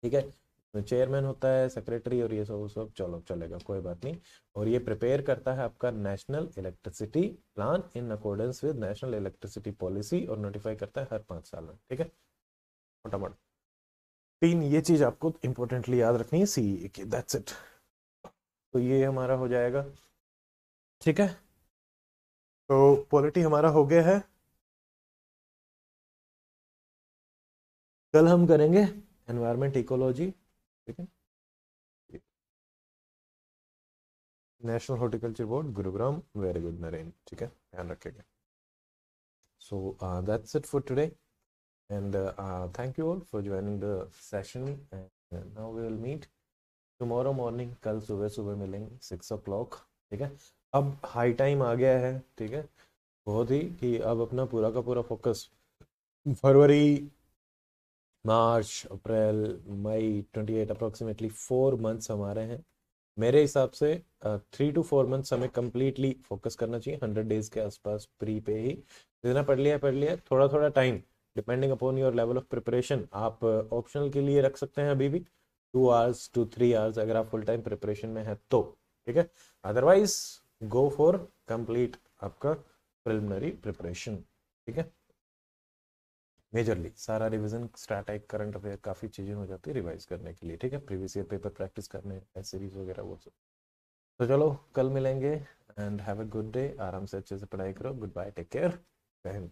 ठीक है चेयरमैन तो होता है सेक्रेटरी और ये सब सब चलो चलेगा कोई बात नहीं और ये प्रिपेयर करता है आपका national electricity plan in accordance with national electricity policy और नोटिफाई करता है हर पांच साल में ठीक है मोटा मोटा तीन ये चीज़ आपको इंपॉर्टेंटली याद रखनी है सी की दैट्स इट तो ये हमारा हो जाएगा ठीक है तो पॉलिटी हमारा हो गया है कल हम करेंगे एनवायरमेंट इकोलॉजी ठीक है national horticulture board Gurugram very good Naren ठीक है ध्यान रखेगा so that's it for today and thank you all for joining the session now we will meet tomorrow morning कल सुबह सुबह मिलेंगे सिक्स ओ क्लॉक ठीक है अब हाई टाइम आ गया है ठीक है बहुत ही कि अब अपना पूरा का पूरा फोकस फरवरी मार्च अप्रैल मई twenty eight approximately four months हमारे हैं मेरे हिसाब से थ्री टू फोर मंथ्स हमें कम्प्लीटली फोकस करना चाहिए हंड्रेड डेज के आसपास प्री पे ही जितना तो पढ़ लिया पढ़ लिया थोड़ा थोड़ा time depending upon your level of preparation आप ऑप्शनल के लिए रख सकते हैं अभी भी two hours two three hours अगर आप फुल टाइम प्रिपरेशन में है तो ठीक है अदरवाइज गो फॉर कंप्लीट आपका प्रिलिमिनरी प्रिपरेशन ठीक है मेजरली सारा रिविजन स्ट्रैटेक करंट अफेयर काफ़ी चीज़ें हो जाती है रिवाइज करने के लिए ठीक है प्रीवियस ईयर पेपर प्रैक्टिस करने सीरीज वगैरह वो सब तो चलो कल मिलेंगे and have a good day आराम से अच्छे से पढ़ाई करो गुड बाय टेक केयर